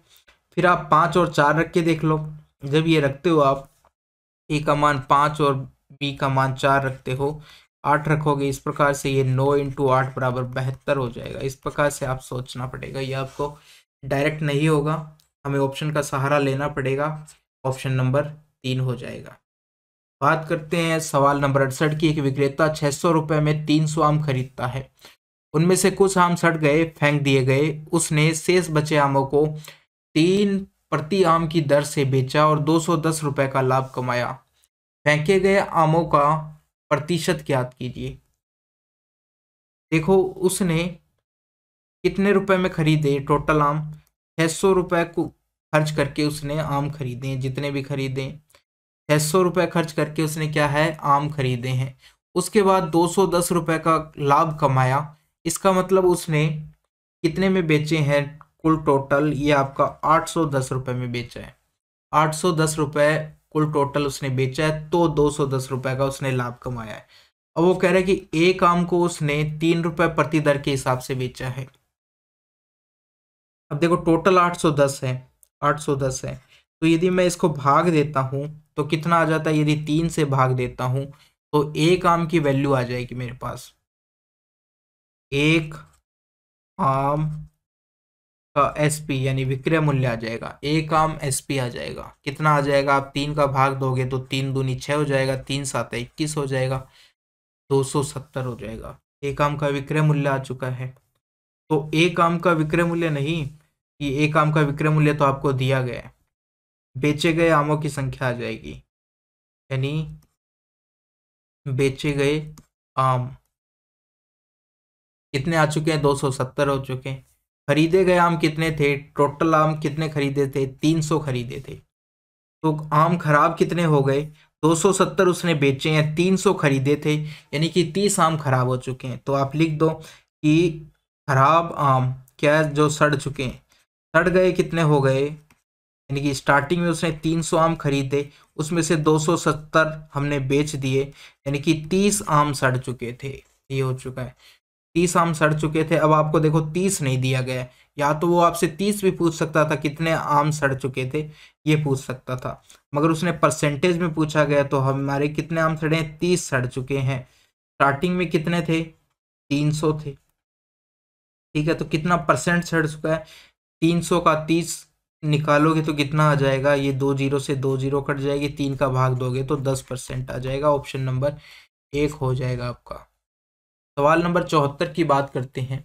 फिर आप पाँच और चार रख के देख लो जब ये रखते हो आप ए का मान पाँच और बी का मान चार रखते हो आठ रखोगे इस प्रकार से ये नौ इंटू आठ बराबर बहत्तर हो जाएगा इस प्रकार से आप सोचना पड़ेगा ये आपको डायरेक्ट नहीं होगा हमें ऑप्शन का सहारा लेना पड़ेगा ऑप्शन नंबर तीन हो जाएगा बात करते हैं सवाल नंबर अड़सठ की एक विक्रेता छः सौ रुपये में तीन सौ आम खरीदता है उनमें से कुछ आम सड़ गए फेंक दिए गए उसने शेष बचे आमों को तीन प्रति आम की दर से बेचा और दो सौ दस रुपए का लाभ कमाया फेंके गए आमों का प्रतिशत ज्ञात कीजिए देखो उसने कितने रुपए में खरीदे टोटल आम छः सौ रुपये को खर्च करके उसने आम खरीदे हैं जितने भी खरीदे छः सौ रुपये खर्च करके उसने क्या है आम खरीदे हैं उसके बाद दो सौ दस रुपये का लाभ कमाया इसका मतलब उसने कितने में बेचे हैं कुल टोटल ये आपका आठ सौ दस रुपये में बेचा है आठ सौ दस रुपये कुल टोटल उसने बेचा है तो दो सौ दस रुपये का उसने लाभ कमाया है अब वो कह रहे हैं कि एक आम को उसने तीन रुपये प्रति दर के हिसाब से बेचा है अब देखो टोटल आठ सौ दस है आठ सौ दस है तो यदि मैं इसको भाग देता हूँ तो कितना आ जाता है यदि तीन से भाग देता हूँ तो एक आम की वैल्यू आ जाएगी मेरे पास एक आम का एस पी यानी विक्रय मूल्य आ जाएगा एक आम एस पी आ जाएगा कितना आ जाएगा आप तीन का भाग दोगे तो तीन दूनी छः हो जाएगा तीन सात इक्कीस हो जाएगा दो सौ सत्तर हो जाएगा एक आम का विक्रय मूल्य आ चुका है तो एक आम का विक्रय मूल्य नहीं कि एक आम का विक्रय मूल्य तो आपको दिया गया है बेचे गए आमों की संख्या आ जाएगी यानी बेचे गए आम कितने आ चुके हैं दो सौ सत्तर हो चुके हैं खरीदे गए आम कितने थे टोटल आम कितने खरीदे थे 300 खरीदे थे तो आम खराब कितने हो गए 270 उसने बेचे हैं 300 खरीदे थे यानी कि 30 आम खराब हो चुके हैं तो आप लिख दो कि खराब आम क्या जो सड़ चुके हैं सड़ गए कितने हो गए यानी कि स्टार्टिंग में उसने 300 आम खरीदे उसमें से 270 हमने बेच दिए यानी कि 30 आम सड़ चुके थे ये हो चुका है तीस आम सड़ चुके थे अब आपको देखो तीस नहीं दिया गया या तो वो आपसे तीस भी पूछ सकता था कितने आम सड़ चुके थे ये पूछ सकता था मगर उसने परसेंटेज में पूछा गया तो हमारे कितने आम सड़े हैं तीस सड़ चुके हैं स्टार्टिंग में कितने थे तीन सौ थे ठीक है तो कितना परसेंट सड़ चुका है तीन सौ का तीस निकालोगे तो कितना आ जाएगा ये दो जीरो से दो जीरो कट जाएगी तीन का भाग दोगे तो दस परसेंट आ जाएगा ऑप्शन नंबर एक हो जाएगा आपका सवाल नंबर चौहत्तर की बात करते हैं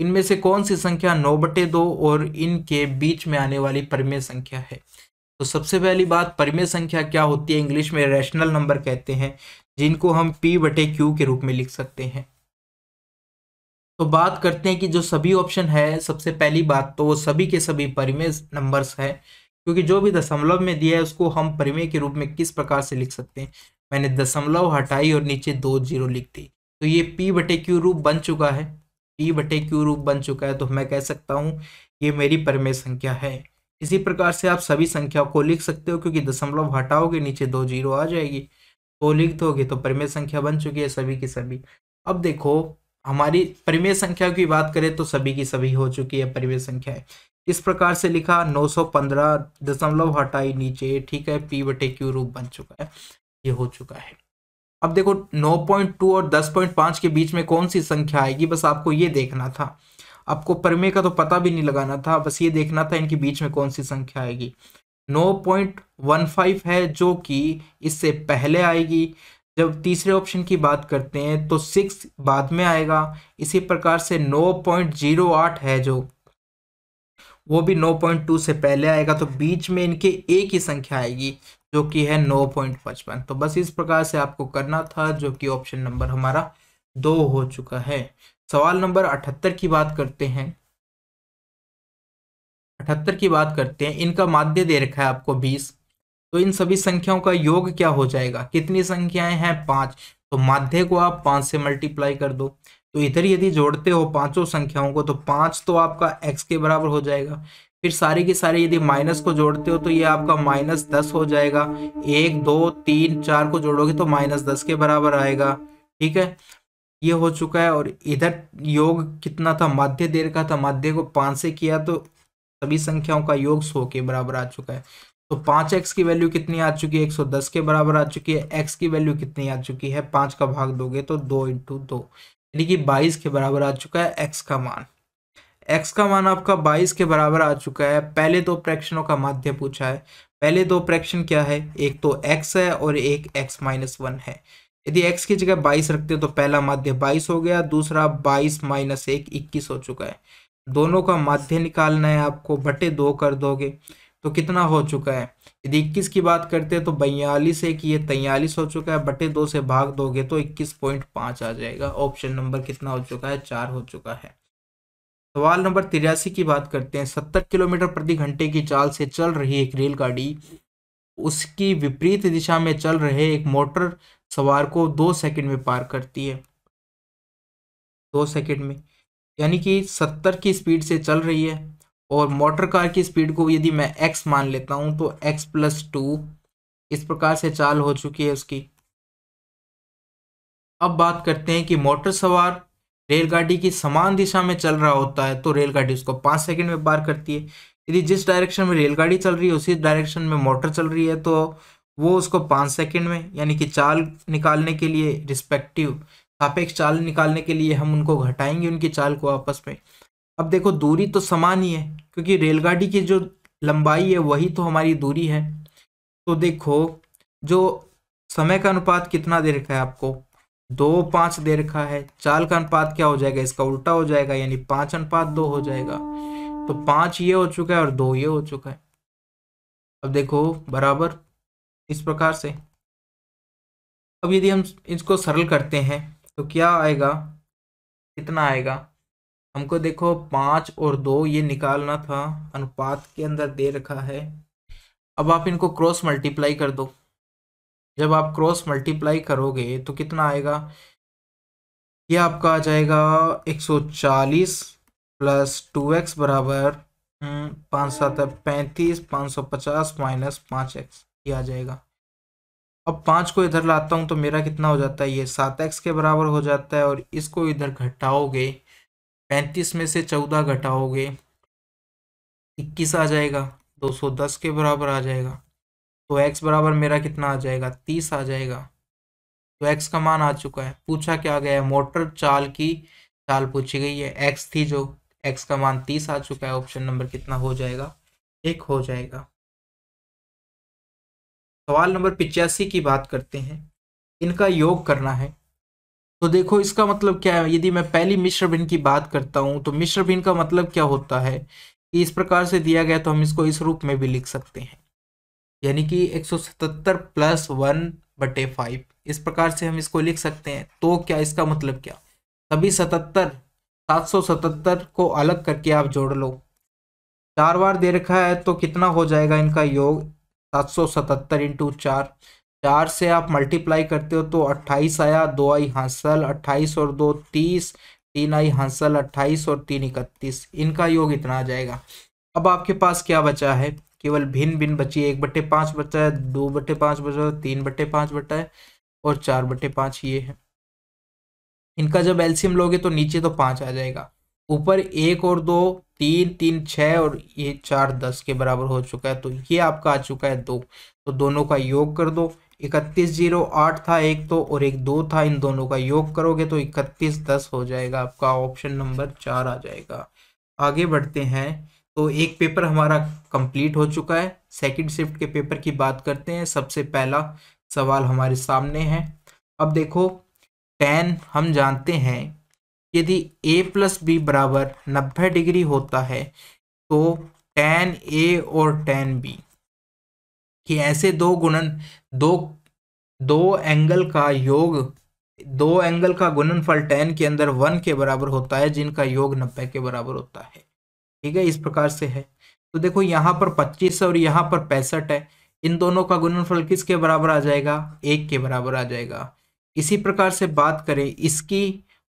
इनमें से कौन सी संख्या नौ बटे दो और इनके बीच में आने वाली परिमेय संख्या है तो सबसे पहली बात परिमेय संख्या क्या होती है इंग्लिश में रैशनल नंबर कहते हैं जिनको हम पी बटे क्यू के रूप में लिख सकते हैं तो बात करते हैं कि जो सभी ऑप्शन है सबसे पहली बात तो वो सभी के सभी परिमेय नंबर्स है क्योंकि जो भी दशमलव में दिया है उसको हम परिमेय के रूप में किस प्रकार से लिख सकते हैं मैंने दशमलव हटाई और नीचे दो जीरो लिख दी तो ये पी बटे क्यू रूप बन चुका है पी बटे क्यू रूप बन चुका है तो मैं कह सकता हूँ ये मेरी परमेय संख्या है इसी प्रकार से आप सभी संख्याओं को लिख सकते हो क्योंकि दशमलव हटाओगे नीचे दो जीरो आ जाएगी तो लिख दोगे तो परमेय संख्या बन चुकी है सभी की सभी अब देखो हमारी परिमेय संख्या की बात करें तो सभी की सभी हो चुकी है परिमेय संख्या है। इस प्रकार से लिखा नौ सौ पंद्रह दशमलव हटाई नीचे ठीक है पी बटे क्यू रूप बन चुका है ये हो चुका है अब देखो 9.2 और 10.5 के बीच में कौन सी संख्या आएगी बस आपको ये देखना था आपको परमे का तो पता भी नहीं लगाना था बस ये देखना था इनके बीच में कौन सी संख्या आएगी 9.15 है जो कि इससे पहले आएगी जब तीसरे ऑप्शन की बात करते हैं तो सिक्स बाद में आएगा इसी प्रकार से 9.08 है जो वो भी 9.2 से पहले आएगा तो बीच में इनके एक ही संख्या आएगी जो कि है नौ पॉइंट पचपन तो बस इस प्रकार से आपको करना था जो कि ऑप्शन नंबर हमारा दो हो चुका है सवाल नंबर अठहत्तर की बात करते हैं अठहत्तर की बात करते हैं इनका माध्य दे रखा है आपको बीस तो इन सभी संख्याओं का योग क्या हो जाएगा कितनी संख्याएं हैं पांच तो माध्य को आप पांच से मल्टीप्लाई कर दो तो इधर यदि जोड़ते हो पांचों संख्याओं को तो पांच तो आपका एक्स के बराबर हो जाएगा फिर सारे के सारे यदि माइनस को जोड़ते हो तो ये आपका माइनस दस हो जाएगा एक दो तीन चार को जोड़ोगे तो माइनस दस के बराबर आएगा ठीक है ये हो चुका है और इधर योग कितना था माध्य देर का था मध्य को पाँच से किया तो सभी संख्याओं का योग सौ के बराबर आ चुका है तो पाँच एक्स की वैल्यू कितनी आ चुकी है एक सौ दस के बराबर आ चुकी है एक्स की वैल्यू कितनी आ चुकी है पाँच का भाग दोगे तो दो इंटू दो यानी कि बाईस के बराबर आ चुका है एक्स का मान एक्स का मान आपका बाईस के बराबर आ चुका है पहले दो प्रेक्शनों का माध्य पूछा है पहले दो प्रेक्शन क्या है एक तो एक्स है और एक एक्स माइनस वन है यदि एक्स की जगह बाईस रखते तो पहला माध्य बाईस हो गया दूसरा बाईस माइनस एक इक्कीस हो चुका है दोनों का माध्य निकालना है आपको बटे दो कर दोगे तो कितना हो चुका है यदि इक्कीस की बात करते हैं तो बयालीस है कि ये तैयलीस हो चुका है बटे दो से भाग दोगे तो इक्कीस पॉइंट पाँच आ जाएगा ऑप्शन नंबर कितना हो चुका है चार हो चुका है सवाल नंबर तिरासी की बात करते हैं सत्तर किलोमीटर प्रति घंटे की चाल से चल रही एक रेलगाड़ी उसकी विपरीत दिशा में चल रहे एक मोटर सवार को दो सेकंड में पार करती है दो सेकंड में यानी कि सत्तर की स्पीड से चल रही है और मोटर कार की स्पीड को यदि मैं एक्स मान लेता हूँ तो एक्स प्लस टू इस प्रकार से चाल हो चुकी है उसकी अब बात करते हैं कि मोटर सवार रेलगाड़ी की समान दिशा में चल रहा होता है तो रेलगाड़ी उसको पाँच सेकंड में पार करती है यदि जिस डायरेक्शन में रेलगाड़ी चल रही है उसी डायरेक्शन में मोटर चल रही है तो वो उसको पाँच सेकंड में यानी कि चाल निकालने के लिए रिस्पेक्टिव सापेक्ष चाल निकालने के लिए हम उनको घटाएंगे उनकी चाल को आपस में अब देखो दूरी तो समान ही है क्योंकि रेलगाड़ी की जो लंबाई है वही तो हमारी दूरी है तो देखो जो समय का अनुपात कितना दे रखा है आपको दो पांच दे रखा है चाल का अनुपात क्या हो जाएगा इसका उल्टा हो जाएगा यानी पांच अनुपात दो हो जाएगा तो पांच ये हो चुका है और दो ये हो चुका है अब देखो बराबर इस प्रकार से अब यदि हम इसको सरल करते हैं तो क्या आएगा कितना आएगा हमको देखो पांच और दो ये निकालना था अनुपात के अंदर दे रखा है अब आप इनको क्रॉस मल्टीप्लाई कर दो जब आप क्रॉस मल्टीप्लाई करोगे तो कितना आएगा ये आपका आ जाएगा 140 प्लस टू एक्स बराबर हम्म, पाँच सात पैंतीस पाँच सौ पचास माइनस पाँच एक्स ये आ जाएगा अब पाँच को इधर लाता हूँ तो मेरा कितना हो जाता है ये सात एक्स के बराबर हो जाता है और इसको इधर घटाओगे पैंतीस में से चौदह घटाओगे इक्कीस आ जाएगा दो सौ दस के बराबर आ जाएगा तो एक्स बराबर मेरा कितना आ जाएगा तीस आ जाएगा तो एक्स का मान आ चुका है पूछा क्या गया है मोटर चाल की चाल पूछी गई है एक्स थी जो एक्स का मान तीस आ चुका है ऑप्शन नंबर कितना हो जाएगा एक हो जाएगा सवाल नंबर पिचासी की बात करते हैं इनका योग करना है तो देखो इसका मतलब क्या है यदि मैं पहली मिश्र भिन्न की बात करता हूँ तो मिश्र भिन्न का मतलब क्या होता है कि इस प्रकार से दिया गया तो हम इसको इस रूप में भी लिख सकते हैं यानी कि 177 प्लस वन बटे फाइव इस प्रकार से हम इसको लिख सकते हैं तो क्या इसका मतलब क्या सभी सतहत्तर सात सौ सतहत्तर को अलग करके आप जोड़ लो चार बार दे रखा है तो कितना हो जाएगा इनका योग सात सौ सतहत्तर इंटू चार चार से आप मल्टीप्लाई करते हो तो अट्ठाईस आया दो आई हासिल अट्ठाईस और दो तीस तीन आई हासिल अट्ठाईस और तीन इकतीस इनका योग इतना आ जाएगा अब आपके पास क्या बचा है केवल भिन्न भिन्न बची एक बट्टे पाँच बचा है दो बट्टे पाँच बचा है तीन बट्टे पाँच बटा है और चार बट्टे पाँच ये है इनका जब एल्सियम लोगे तो नीचे तो पाँच आ जाएगा ऊपर एक और दो तीन तीन छः और ये चार दस के बराबर हो चुका है तो ये आपका आ चुका है दो तो दोनों का योग कर दो इकतीस जीरो आठ था एक तो और एक दो था इन दोनों का योग करोगे तो इकतीस दस हो जाएगा आपका ऑप्शन नंबर चार आ जाएगा आगे बढ़ते हैं तो एक पेपर हमारा कंप्लीट हो चुका है सेकंड शिफ्ट के पेपर की बात करते हैं सबसे पहला सवाल हमारे सामने है अब देखो टेन हम जानते हैं यदि ए प्लस बी बराबर नब्बे डिग्री होता है तो टेन ए और टेन बी कि ऐसे दो गुणन दो दो एंगल का योग दो एंगल का गुणनफल टेन के अंदर वन के बराबर होता है जिनका योग नब्बे के बराबर होता है ठीक है इस प्रकार से है तो देखो यहाँ पर पच्चीस और यहाँ पर पैंसठ है इन दोनों का गुणनफल किसके बराबर आ जाएगा एक के बराबर आ जाएगा इसी प्रकार से बात करें इसकी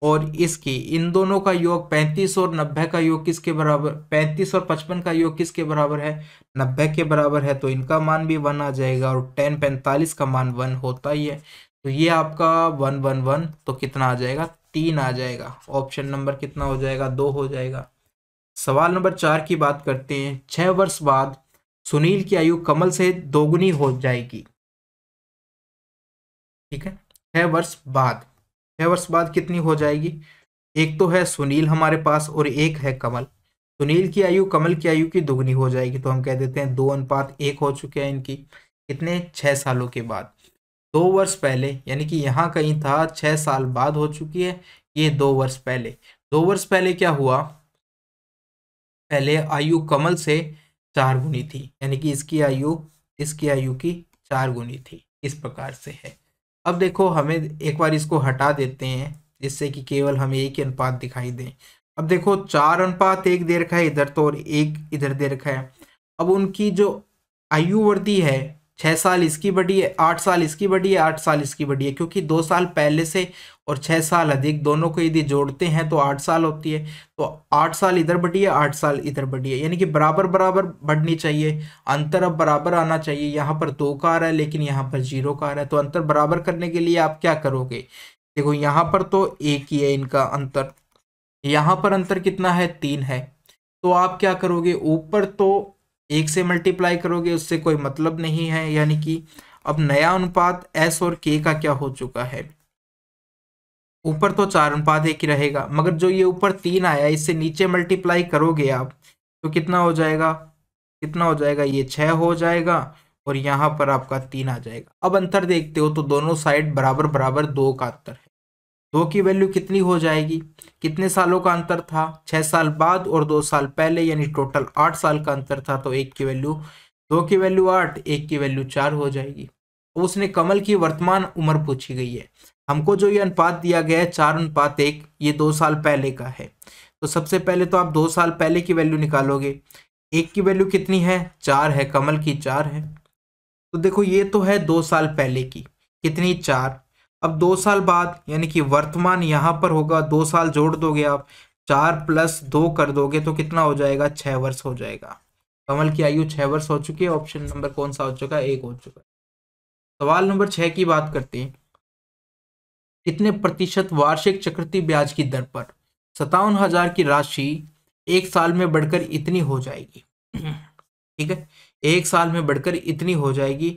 और इसकी इन दोनों का योग 35 और 90 का योग किसके बराबर 35 और 55 का योग किसके बराबर है 90 के बराबर है तो इनका मान भी वन आ जाएगा और 10 45 का मान वन होता ही है तो ये आपका वन वन वन तो कितना आ जाएगा तीन आ जाएगा ऑप्शन नंबर कितना हो जाएगा दो हो जाएगा सवाल नंबर चार की बात करते हैं छह वर्ष बाद सुनील की आयु कमल से दोगुनी हो जाएगी ठीक है छह वर्ष बाद छह वर्ष बाद कितनी हो जाएगी एक तो है सुनील हमारे पास और एक है कमल सुनील की आयु कमल की आयु की दोगुनी हो जाएगी तो हम कह देते हैं दो अनुपात एक हो चुके हैं इनकी कितने छह सालों के बाद दो वर्ष पहले यानी कि यहाँ कहीं था छह साल बाद हो चुकी है ये दो वर्ष पहले दो वर्ष पहले क्या हुआ पहले आयु कमल से चार गुनी थी यानी कि इसकी आयु इसकी आयु की चार गुनी थी इस प्रकार से है अब देखो हमें एक बार इसको हटा देते हैं जिससे कि केवल हमें एक ही अनुपात दिखाई दे अब देखो चार अनुपात एक दे रखा है इधर तो और एक इधर दे रखा है अब उनकी जो आयु वर्दी है छः साल इसकी बढ़ी है आठ साल इसकी बढ़ी है आठ साल इसकी बढ़ी है क्योंकि दो साल पहले से और छः साल अधिक दोनों को यदि जोड़ते हैं तो आठ साल होती है तो आठ साल इधर बढ़ी है आठ साल इधर बढ़ी है यानी कि बराबर बराबर बढ़नी चाहिए अंतर अब बराबर आना चाहिए यहाँ पर दो का आ रहा है लेकिन यहाँ पर जीरो का आ रहा है तो अंतर बराबर करने के लिए आप क्या करोगे देखो यहाँ पर तो एक ही है इनका अंतर यहाँ पर अंतर कितना है तीन है तो आप क्या करोगे ऊपर तो एक से मल्टीप्लाई करोगे उससे कोई मतलब नहीं है यानी कि अब नया अनुपात एस और के का क्या हो चुका है ऊपर तो चार अनुपात एक ही रहेगा मगर जो ये ऊपर तीन आया इससे नीचे मल्टीप्लाई करोगे आप तो कितना हो जाएगा कितना हो जाएगा ये छः हो जाएगा और यहाँ पर आपका तीन आ जाएगा अब अंतर देखते हो तो दोनों साइड बराबर बराबर दो का अंतर है दो की वैल्यू कितनी हो जाएगी कितने सालों का अंतर था छः साल बाद और दो साल पहले यानी टोटल आठ साल का अंतर था तो एक की वैल्यू दो की वैल्यू आठ एक की वैल्यू चार हो जाएगी उसने कमल की वर्तमान उम्र पूछी गई है हमको जो ये अनुपात दिया गया है चार अनुपात एक ये दो साल पहले का है तो सबसे पहले तो आप दो साल पहले की वैल्यू निकालोगे एक की वैल्यू कितनी है चार है कमल की चार है तो देखो ये तो है दो साल पहले की कितनी चार अब दो साल बाद यानी कि वर्तमान यहाँ पर होगा दो साल जोड़ दोगे आप चार प्लस दो कर दोगे तो कितना हो जाएगा छः वर्ष हो जाएगा कमल की आयु छः वर्ष हो चुकी है ऑप्शन नंबर कौन सा हो चुका है एक हो चुका है सवाल नंबर छः की बात करते हैं कितने प्रतिशत वार्षिक चक्रवृद्धि ब्याज की दर पर सत्तावन हजार की राशि एक साल में बढ़कर इतनी हो जाएगी ठीक है एक साल में बढ़कर इतनी हो जाएगी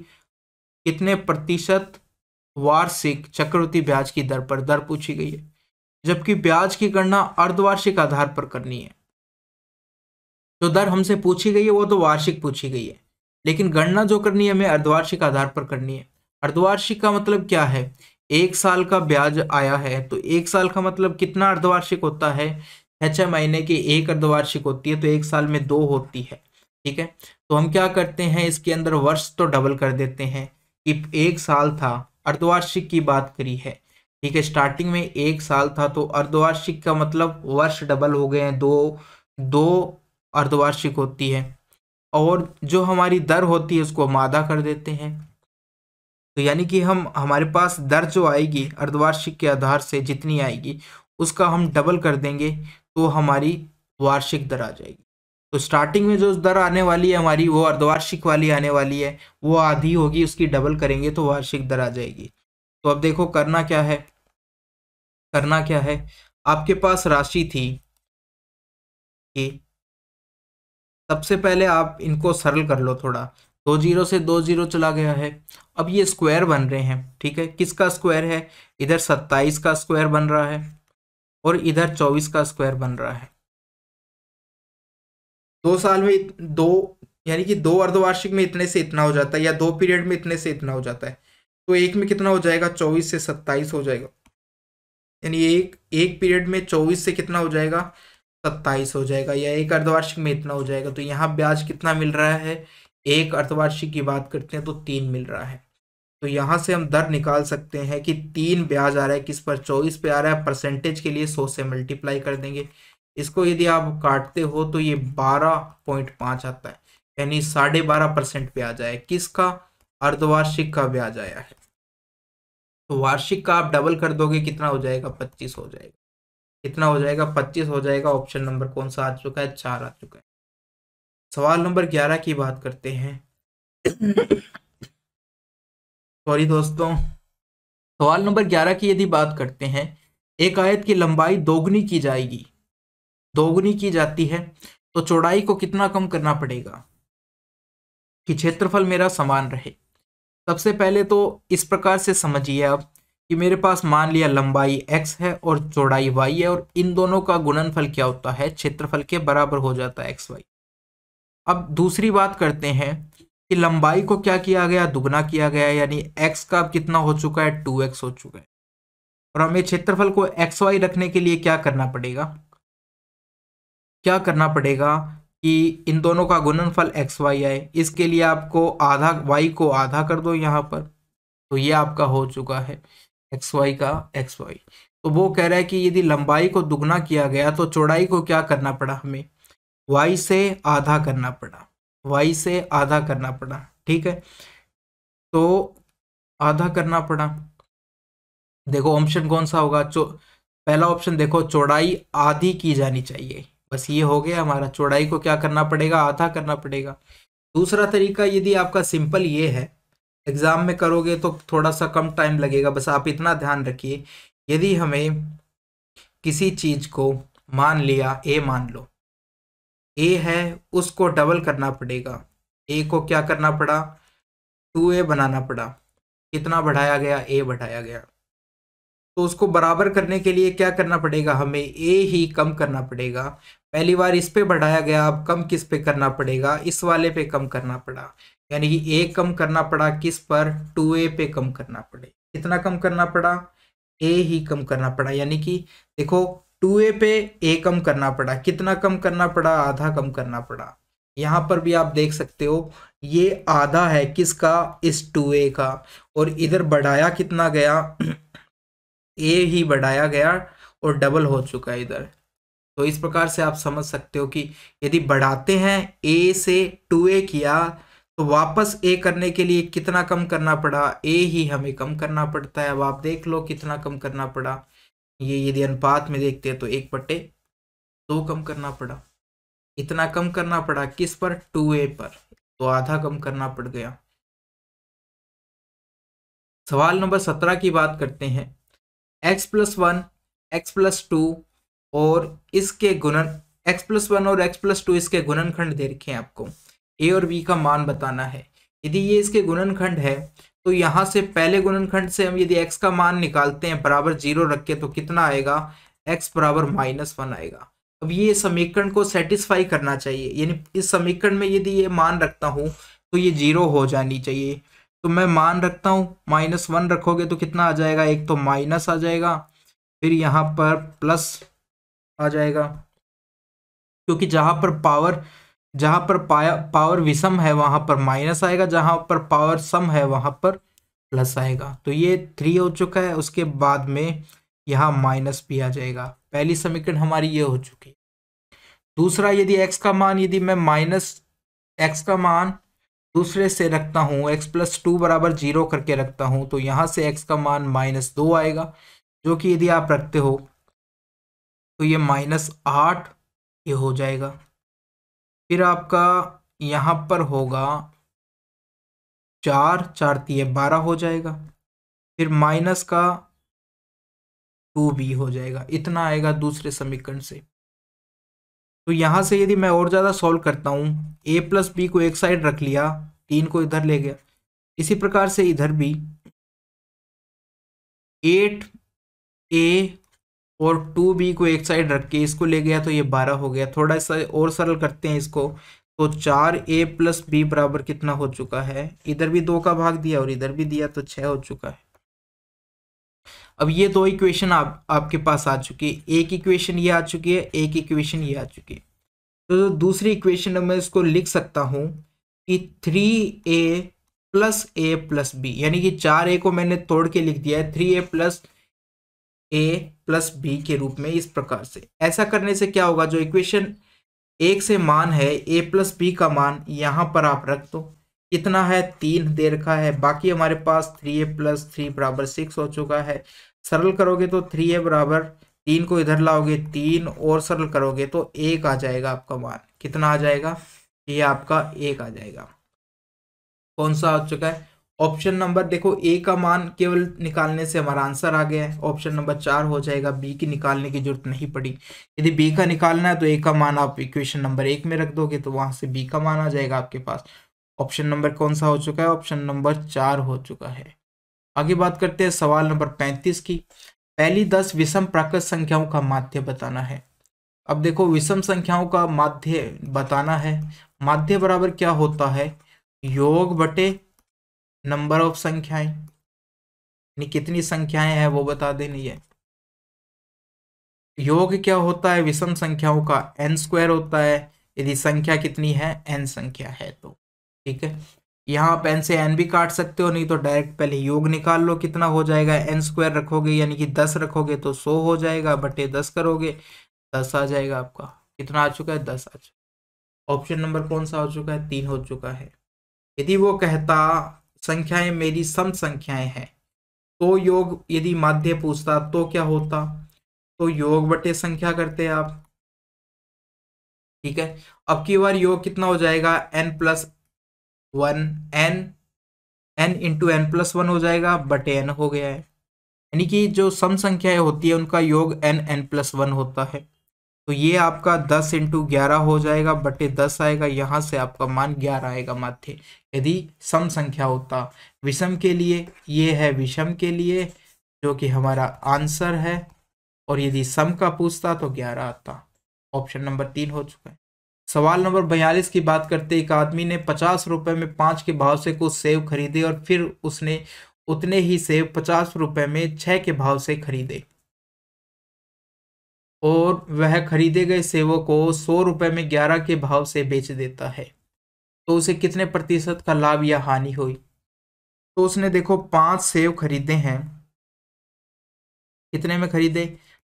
कितने प्रतिशत वार्षिक चक्रवर्ती ब्याज की दर पर दर पूछी गई है जबकि ब्याज की गणना अर्धवार्षिक आधार पर करनी है जो दर हमसे पूछी गई है वो तो वार्षिक पूछी गई है लेकिन गणना जो करनी है हमें अर्धवार्षिक आधार पर करनी है अर्धवार्षिक का मतलब क्या है एक साल का ब्याज आया है तो एक साल का मतलब कितना अर्धवार्षिक होता है छह महीने की एक अर्धवार्षिक होती है तो एक साल में दो होती है ठीक है तो हम क्या करते हैं इसके अंदर वर्ष तो डबल कर देते हैं कि एक साल था अर्धवार्षिक की बात करी है ठीक है स्टार्टिंग में एक साल था तो अर्धवार्षिक का मतलब वर्ष डबल हो गए हैं दो दो अर्धवार्षिक होती है और जो हमारी दर होती है उसको हम आधा कर देते हैं तो यानी कि हम हमारे पास दर जो आएगी अर्धवार्षिक के आधार से जितनी आएगी उसका हम डबल कर देंगे तो हमारी वार्षिक दर आ जाएगी तो स्टार्टिंग में जो दर आने वाली है हमारी वो अर्धवार्षिक वाली आने वाली है वो आधी होगी उसकी डबल करेंगे तो वार्षिक दर आ जाएगी तो अब देखो करना क्या है करना क्या है आपके पास राशि थी कि सबसे पहले आप इनको सरल कर लो थोड़ा दो जीरो से दो जीरो चला गया है अब ये स्क्वायर बन रहे हैं ठीक है किसका स्क्वायर है इधर सत्ताईस का स्क्वायर बन रहा है और इधर चौबीस का स्क्वायर बन रहा है दो साल में दो यानी कि दो अर्धवार्षिक में इतने से इतना हो जाता है या दो पीरियड में इतने से इतना हो जाता है तो एक में कितना हो जाएगा चौबीस से सत्ताईस हो जाएगा यानी एक एक पीरियड में चौबीस से कितना हो जाएगा सत्ताईस हो जाएगा या एक अर्धवार्षिक में इतना हो जाएगा तो यहाँ ब्याज कितना मिल रहा है एक अर्धवार्षिक की बात करते हैं तो तीन मिल रहा है तो यहाँ से हम दर निकाल सकते हैं कि तीन ब्याज आ रहा है किस पर चौबीस पे आ रहा है परसेंटेज के लिए सौ से मल्टीप्लाई कर देंगे इसको यदि आप काटते हो तो ये बारह पॉइंट पांच आता है यानी साढ़े बारह परसेंट ब्याज आया किसका अर्धवार्षिक का ब्याज आया है तो वार्षिक का आप डबल कर दोगे कितना हो जाएगा पच्चीस हो जाएगा कितना हो जाएगा पच्चीस हो जाएगा ऑप्शन नंबर कौन सा आ चुका है चार आ चुका है सवाल नंबर ग्यारह की बात करते हैं सॉरी दोस्तों सवाल नंबर ग्यारह की यदि बात करते हैं एक आयत की लंबाई दोगुनी की जाएगी दोगुनी की जाती है तो चौड़ाई को कितना कम करना पड़ेगा कि क्षेत्रफल मेरा समान रहे सबसे पहले तो इस प्रकार से समझिए आप कि मेरे पास मान लिया लंबाई x है और चौड़ाई y है और इन दोनों का गुणनफल क्या होता है क्षेत्रफल के बराबर हो जाता है एक्स वाई अब दूसरी बात करते हैं कि लंबाई को क्या किया गया दुगना किया गया यानी x का अब कितना हो चुका है 2x हो चुका है और हमें क्षेत्रफल को एक्स वाई रखने के लिए क्या करना पड़ेगा क्या करना पड़ेगा कि इन दोनों का गुणनफल एक्स वाई आए इसके लिए आपको आधा वाई को आधा कर दो यहाँ पर तो ये आपका हो चुका है एक्स वाई का एक्स वाई तो वो कह रहा है कि यदि लंबाई को दुगना किया गया तो चौड़ाई को क्या करना पड़ा हमें वाई से आधा करना पड़ा वाई से आधा करना पड़ा ठीक है तो आधा करना पड़ा देखो ऑप्शन कौन सा होगा पहला ऑप्शन देखो चौड़ाई आधी की जानी चाहिए बस ये हो गया हमारा चौड़ाई को क्या करना पड़ेगा आधा करना पड़ेगा दूसरा तरीका यदि आपका सिंपल ये है एग्ज़ाम में करोगे तो थोड़ा सा कम टाइम लगेगा बस आप इतना ध्यान रखिए यदि हमें किसी चीज़ को मान लिया ए मान लो ए है उसको डबल करना पड़ेगा ए को क्या करना पड़ा टू ए बनाना पड़ा कितना बढ़ाया गया ए बढ़ाया गया तो उसको बराबर करने के लिए क्या करना पड़ेगा हमें ए ही कम करना पड़ेगा पहली बार इस पे बढ़ाया गया अब कम किस पे करना पड़ेगा इस वाले पे कम करना पड़ा यानी कि ए कम करना पड़ा किस पर टू ए पे कम करना पड़े कितना कम करना पड़ा ए ही कम करना पड़ा यानी कि देखो टू ए पे ए कम करना पड़ा कितना कम करना पड़ा आधा कम करना पड़ा यहाँ पर भी आप देख सकते हो ये आधा है किसका इस टू ए का और इधर बढ़ाया कितना गया ए ही बढ़ाया गया और डबल हो चुका है इधर तो इस प्रकार से आप समझ सकते हो कि यदि बढ़ाते हैं ए से टू ए किया तो वापस ए करने के लिए कितना कम करना पड़ा ए ही हमें कम करना पड़ता है अब आप देख लो कितना कम करना पड़ा ये यदि अनुपात में देखते हैं तो एक पट्टे दो कम करना पड़ा इतना कम करना पड़ा किस पर टू ए पर तो आधा कम करना पड़ गया सवाल नंबर सत्रह की बात करते हैं x plus one x plus two और इसके गुणन एक्स प्लस वन और एक्स प्लस टू इसके गुणनखंड दे रखे हैं आपको ए और बी का मान बताना है यदि ये इसके गुणनखंड है तो यहाँ से पहले गुणनखंड से हम यदि एक्स का मान निकालते हैं बराबर जीरो रख के तो कितना आएगा एक्स बराबर माइनस वन आएगा अब ये समीकरण को सेटिस्फाई करना चाहिए यानी इस समीकरण में यदि ये मान रखता हूँ तो ये जीरो हो जानी चाहिए तो मैं मान रखता हूँ माइनस वन रखोगे तो कितना आ जाएगा एक तो माइनस आ जाएगा फिर यहाँ पर प्लस आ जाएगा क्योंकि जहाँ पर पावर जहाँ पर पाया पावर विषम है वहाँ पर माइनस आएगा जहाँ पर पावर सम है वहाँ पर प्लस आएगा तो ये थ्री हो चुका है उसके बाद में यहाँ माइनस भी आ जाएगा पहली समीकरण हमारी ये हो चुकी दूसरा यदि एक्स का मान यदि मैं माइनस एक्स का मान दूसरे से रखता हूँ x प्लस टू बराबर जीरो करके रखता हूँ तो यहाँ से x का मान माइनस दो आएगा जो कि यदि आप रखते हो तो ये माइनस आठ ये हो जाएगा फिर आपका यहाँ पर होगा चार चार तीय बारह हो जाएगा फिर माइनस का टू बी हो जाएगा इतना आएगा दूसरे समीकरण से तो यहाँ से यदि मैं और ज़्यादा सॉल्व करता हूँ ए प्लस बी को एक साइड रख लिया तीन को इधर ले गया इसी प्रकार से इधर भी एट ए और टू बी को एक साइड रख के इसको ले गया तो ये बारह हो गया थोड़ा सा और सरल करते हैं इसको तो चार ए प्लस बी बराबर कितना हो चुका है इधर भी दो का भाग दिया और इधर भी दिया तो छः हो चुका है अब ये दो इक्वेशन आप आपके पास आ चुकी है एक इक्वेशन ये आ चुकी है एक इक्वेशन ये आ चुकी है तो दूसरी इक्वेशन मैं इसको लिख सकता हूँ कि three a plus a plus b यानी कि चार ए को मैंने तोड़ के लिख दिया है three a plus a plus b के रूप में इस प्रकार से ऐसा करने से क्या होगा जो इक्वेशन एक से मान है ए प्लस बी का मान यहाँ पर आप रख दो कितना है तीन दे रखा है बाकी हमारे पास थ्री ए प्लस थ्री बराबर सिक्स हो चुका है सरल करोगे तो थ्री ए बराबर तीन को इधर लाओगे तीन और सरल करोगे तो एक आ जाएगा आपका मान कितना आ जाएगा ये आपका एक आ जाएगा कौन सा आ चुका है ऑप्शन नंबर देखो ए का मान केवल निकालने से हमारा आंसर आ गया है ऑप्शन नंबर चार हो जाएगा बी की निकालने की जरूरत नहीं पड़ी यदि बी का निकालना है तो ए का मान आप इक्वेशन नंबर एक में रख दोगे तो वहां से बी का मान आ जाएगा आपके पास ऑप्शन नंबर कौन सा हो चुका है ऑप्शन नंबर चार हो चुका है आगे बात करते हैं सवाल नंबर पैंतीस की पहली दस विषम प्राकृत संख्याओं का माध्य बताना है अब देखो विषम संख्याओं का माध्य बताना है माध्य बराबर क्या होता है योग बटे नंबर ऑफ संख्याएं यानी कितनी संख्याएं हैं वो बता देनी है योग क्या होता है विषम संख्याओं का एन स्क्वायर होता है यदि संख्या कितनी है एन संख्या है तो ठीक है यहाँ आप एन से एन भी काट सकते हो नहीं तो डायरेक्ट पहले योग निकाल लो कितना हो जाएगा एन स्क्वायर रखोगे यानी कि दस रखोगे तो सो हो जाएगा बटे दस करोगे दस आ जाएगा आपका कितना आ चुका है दस आ चुका ऑप्शन नंबर कौन सा हो चुका है तीन हो चुका है यदि वो कहता संख्याएं मेरी सम संख्याएं हैं तो योग यदि माध्य पूछता तो क्या होता तो योग बटे संख्या करते आप ठीक है अब की बार योग कितना हो जाएगा n plus one n n into n plus one हो जाएगा बट एन हो गया है यानी कि जो सम संख्याएं होती है उनका योग एन एन प्लस वन होता है तो ये आपका दस इंटू ग्यारह हो जाएगा बटे दस आएगा यहाँ से आपका मान ग्यारह आएगा माथे यदि सम संख्या होता विषम के लिए ये है विषम के लिए जो कि हमारा आंसर है और यदि सम का पूछता तो ग्यारह आता ऑप्शन नंबर तीन हो चुका है सवाल नंबर बयालीस की बात करते एक आदमी ने पचास रुपए में पांच के भाव से कुछ सेब खरीदे और फिर उसने उतने ही सेब पचास रुपए में छह के भाव से खरीदे और वह खरीदे गए सेवों को सौ रुपए में ग्यारह के भाव से बेच देता है तो उसे कितने प्रतिशत का लाभ या हानि हुई तो उसने देखो पांच सेव खरीदे हैं कितने में खरीदे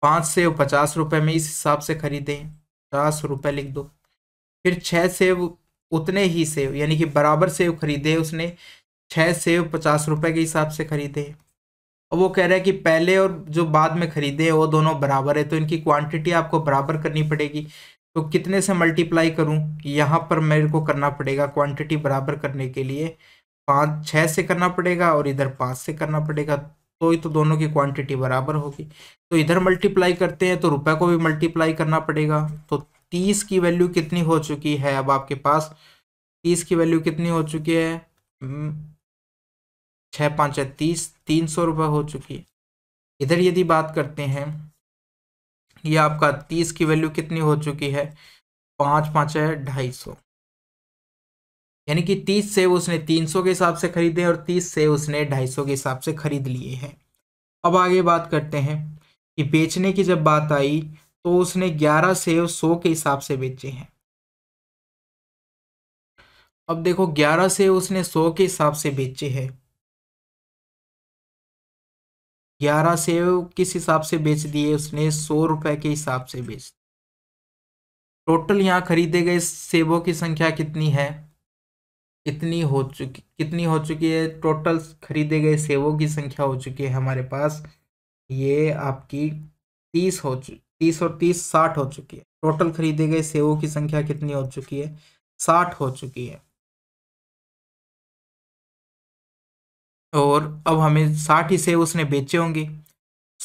पांच सेव पचास रुपए में इस हिसाब से खरीदे पचास रुपए लिख दो फिर छः सेब उतने ही सेब यानी कि बराबर सेब खरीदे उसने छः सेब पचास रुपए के हिसाब से खरीदे और वो कह रहा है कि पहले और जो बाद में खरीदे वो दोनों बराबर है तो इनकी क्वांटिटी आपको बराबर करनी पड़ेगी तो कितने से मल्टीप्लाई करूं यहाँ पर मेरे को करना पड़ेगा क्वांटिटी बराबर करने के लिए पाँच छः से करना पड़ेगा और इधर पाँच से करना पड़ेगा तो ही तो दोनों की क्वांटिटी बराबर होगी तो इधर मल्टीप्लाई करते हैं तो रुपए को भी मल्टीप्लाई करना पड़ेगा तो तीस की वैल्यू कितनी हो चुकी है अब आपके पास तीस की वैल्यू कितनी हो चुकी है हम्म, छः पाँच तीस तीन सौ रुपये हो चुकी है इधर यदि बात करते हैं ये आपका तीस की वैल्यू कितनी हो चुकी है पाँच पाँच ढाई सौ यानी कि तीस से उसने तीन सौ के हिसाब से खरीदे और तीस से उसने ढाई सौ के हिसाब से खरीद लिए हैं अब आगे बात करते हैं कि बेचने की जब बात आई तो उसने ग्यारह सेव सौ के हिसाब से बेचे हैं अब देखो ग्यारह सेव उसने सौ के हिसाब से बेचे हैं ग्यारह सेव किस हिसाब से बेच दिए उसने सौ रुपए के हिसाब से बेच टोटल यहां खरीदे गए सेबों की संख्या कितनी है कितनी हो चुकी कितनी हो चुकी है टोटल खरीदे गए सेबों की संख्या हो चुकी है हमारे पास ये आपकी तीस हो चुकी तीस और तीस साठ हो चुकी है टोटल खरीदे गए सेवों की संख्या कितनी हो चुकी है साठ हो चुकी है और अब हमें साठ ही सेव उसने बेचे होंगे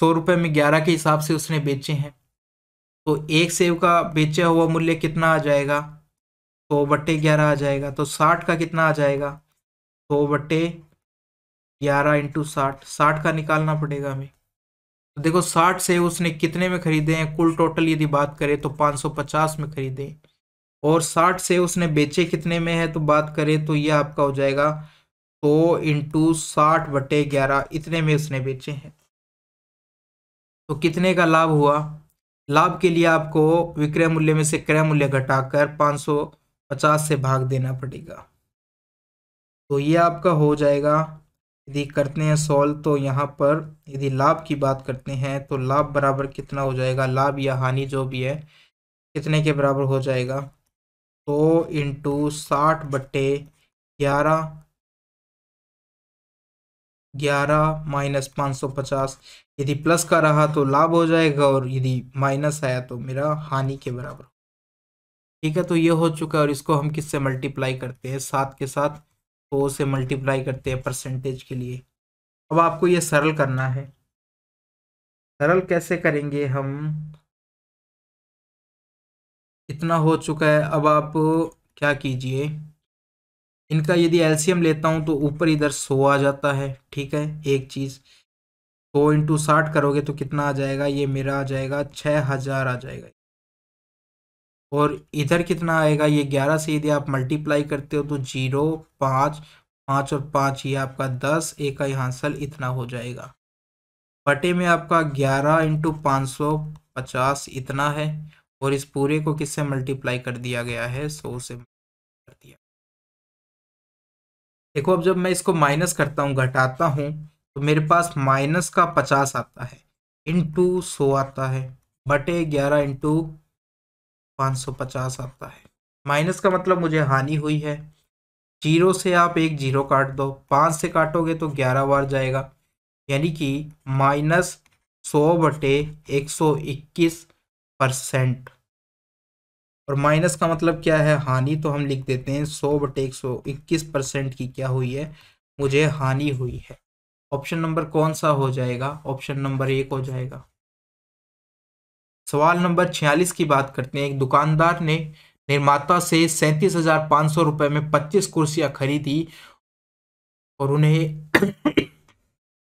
सौ रुपये में ग्यारह के हिसाब से उसने बेचे हैं तो एक सेव का बेचा हुआ मूल्य कितना आ जाएगा सौ बट्टे ग्यारह आ जाएगा तो साठ का कितना आ जाएगा सौ बट्टे ग्यारह इंटू साठ साठ का निकालना पड़ेगा हमें देखो साठ से उसने कितने में खरीदे हैं कुल टोटल यदि बात करें तो 550 में खरीदे और साठ से उसने बेचे कितने में है तो बात करें तो यह आपका हो जाएगा तो इंटू साठ बटे ग्यारह इतने में उसने बेचे हैं तो कितने का लाभ हुआ लाभ के लिए आपको विक्रय मूल्य में से क्रय मूल्य घटाकर 550 से भाग देना पड़ेगा तो ये आपका हो जाएगा यदि करते हैं सॉल्व तो यहाँ पर यदि लाभ की बात करते हैं तो लाभ बराबर कितना हो जाएगा लाभ या हानि जो भी है कितने के बराबर हो जाएगा दो इंटू साठ बट्टे ग्यारह ग्यारह माइनस पाँच सौ पचास यदि प्लस का रहा तो लाभ हो जाएगा और यदि माइनस आया तो मेरा हानि के बराबर ठीक है तो ये हो चुका है और इसको हम किससे मल्टीप्लाई करते हैं सात के साथ फोर से मल्टीप्लाई करते हैं परसेंटेज के लिए अब आपको ये सरल करना है सरल कैसे करेंगे हम इतना हो चुका है अब आप क्या कीजिए इनका यदि एलसीएम लेता हूँ तो ऊपर इधर सो आ जाता है ठीक है एक चीज़ सौ इंटू साठ करोगे तो कितना आ जाएगा ये मेरा आ जाएगा छः हज़ार आ जाएगा और इधर कितना आएगा ये ग्यारह से यदि आप मल्टीप्लाई करते हो तो जीरो पाँच पाँच और पाँच ये आपका दस ए का यहाँ सल इतना हो जाएगा बटे में आपका ग्यारह इंटू पाँच सौ पचास इतना है और इस पूरे को किससे मल्टीप्लाई कर दिया गया है सौ से कर दिया देखो अब जब मैं इसको माइनस करता हूँ घटाता हूँ तो मेरे पास माइनस का पचास आता है इंटू सौ आता है बटे ग्यारह इंटू 550 आता है माइनस का मतलब मुझे हानि हुई है जीरो से आप एक जीरो काट दो पाँच से काटोगे तो ग्यारह बार जाएगा यानी कि माइनस सौ बटे एक सौ इक्कीस परसेंट और माइनस का मतलब क्या है हानि तो हम लिख देते हैं सौ बटे एक सौ इक्कीस परसेंट की क्या हुई है मुझे हानि हुई है ऑप्शन नंबर कौन सा हो जाएगा ऑप्शन नंबर एक हो जाएगा सवाल नंबर छियालीस की बात करते हैं एक दुकानदार ने निर्माता से सैंतीस हजार पाँच सौ रुपये में पच्चीस कुर्सियां खरीदी और उन्हें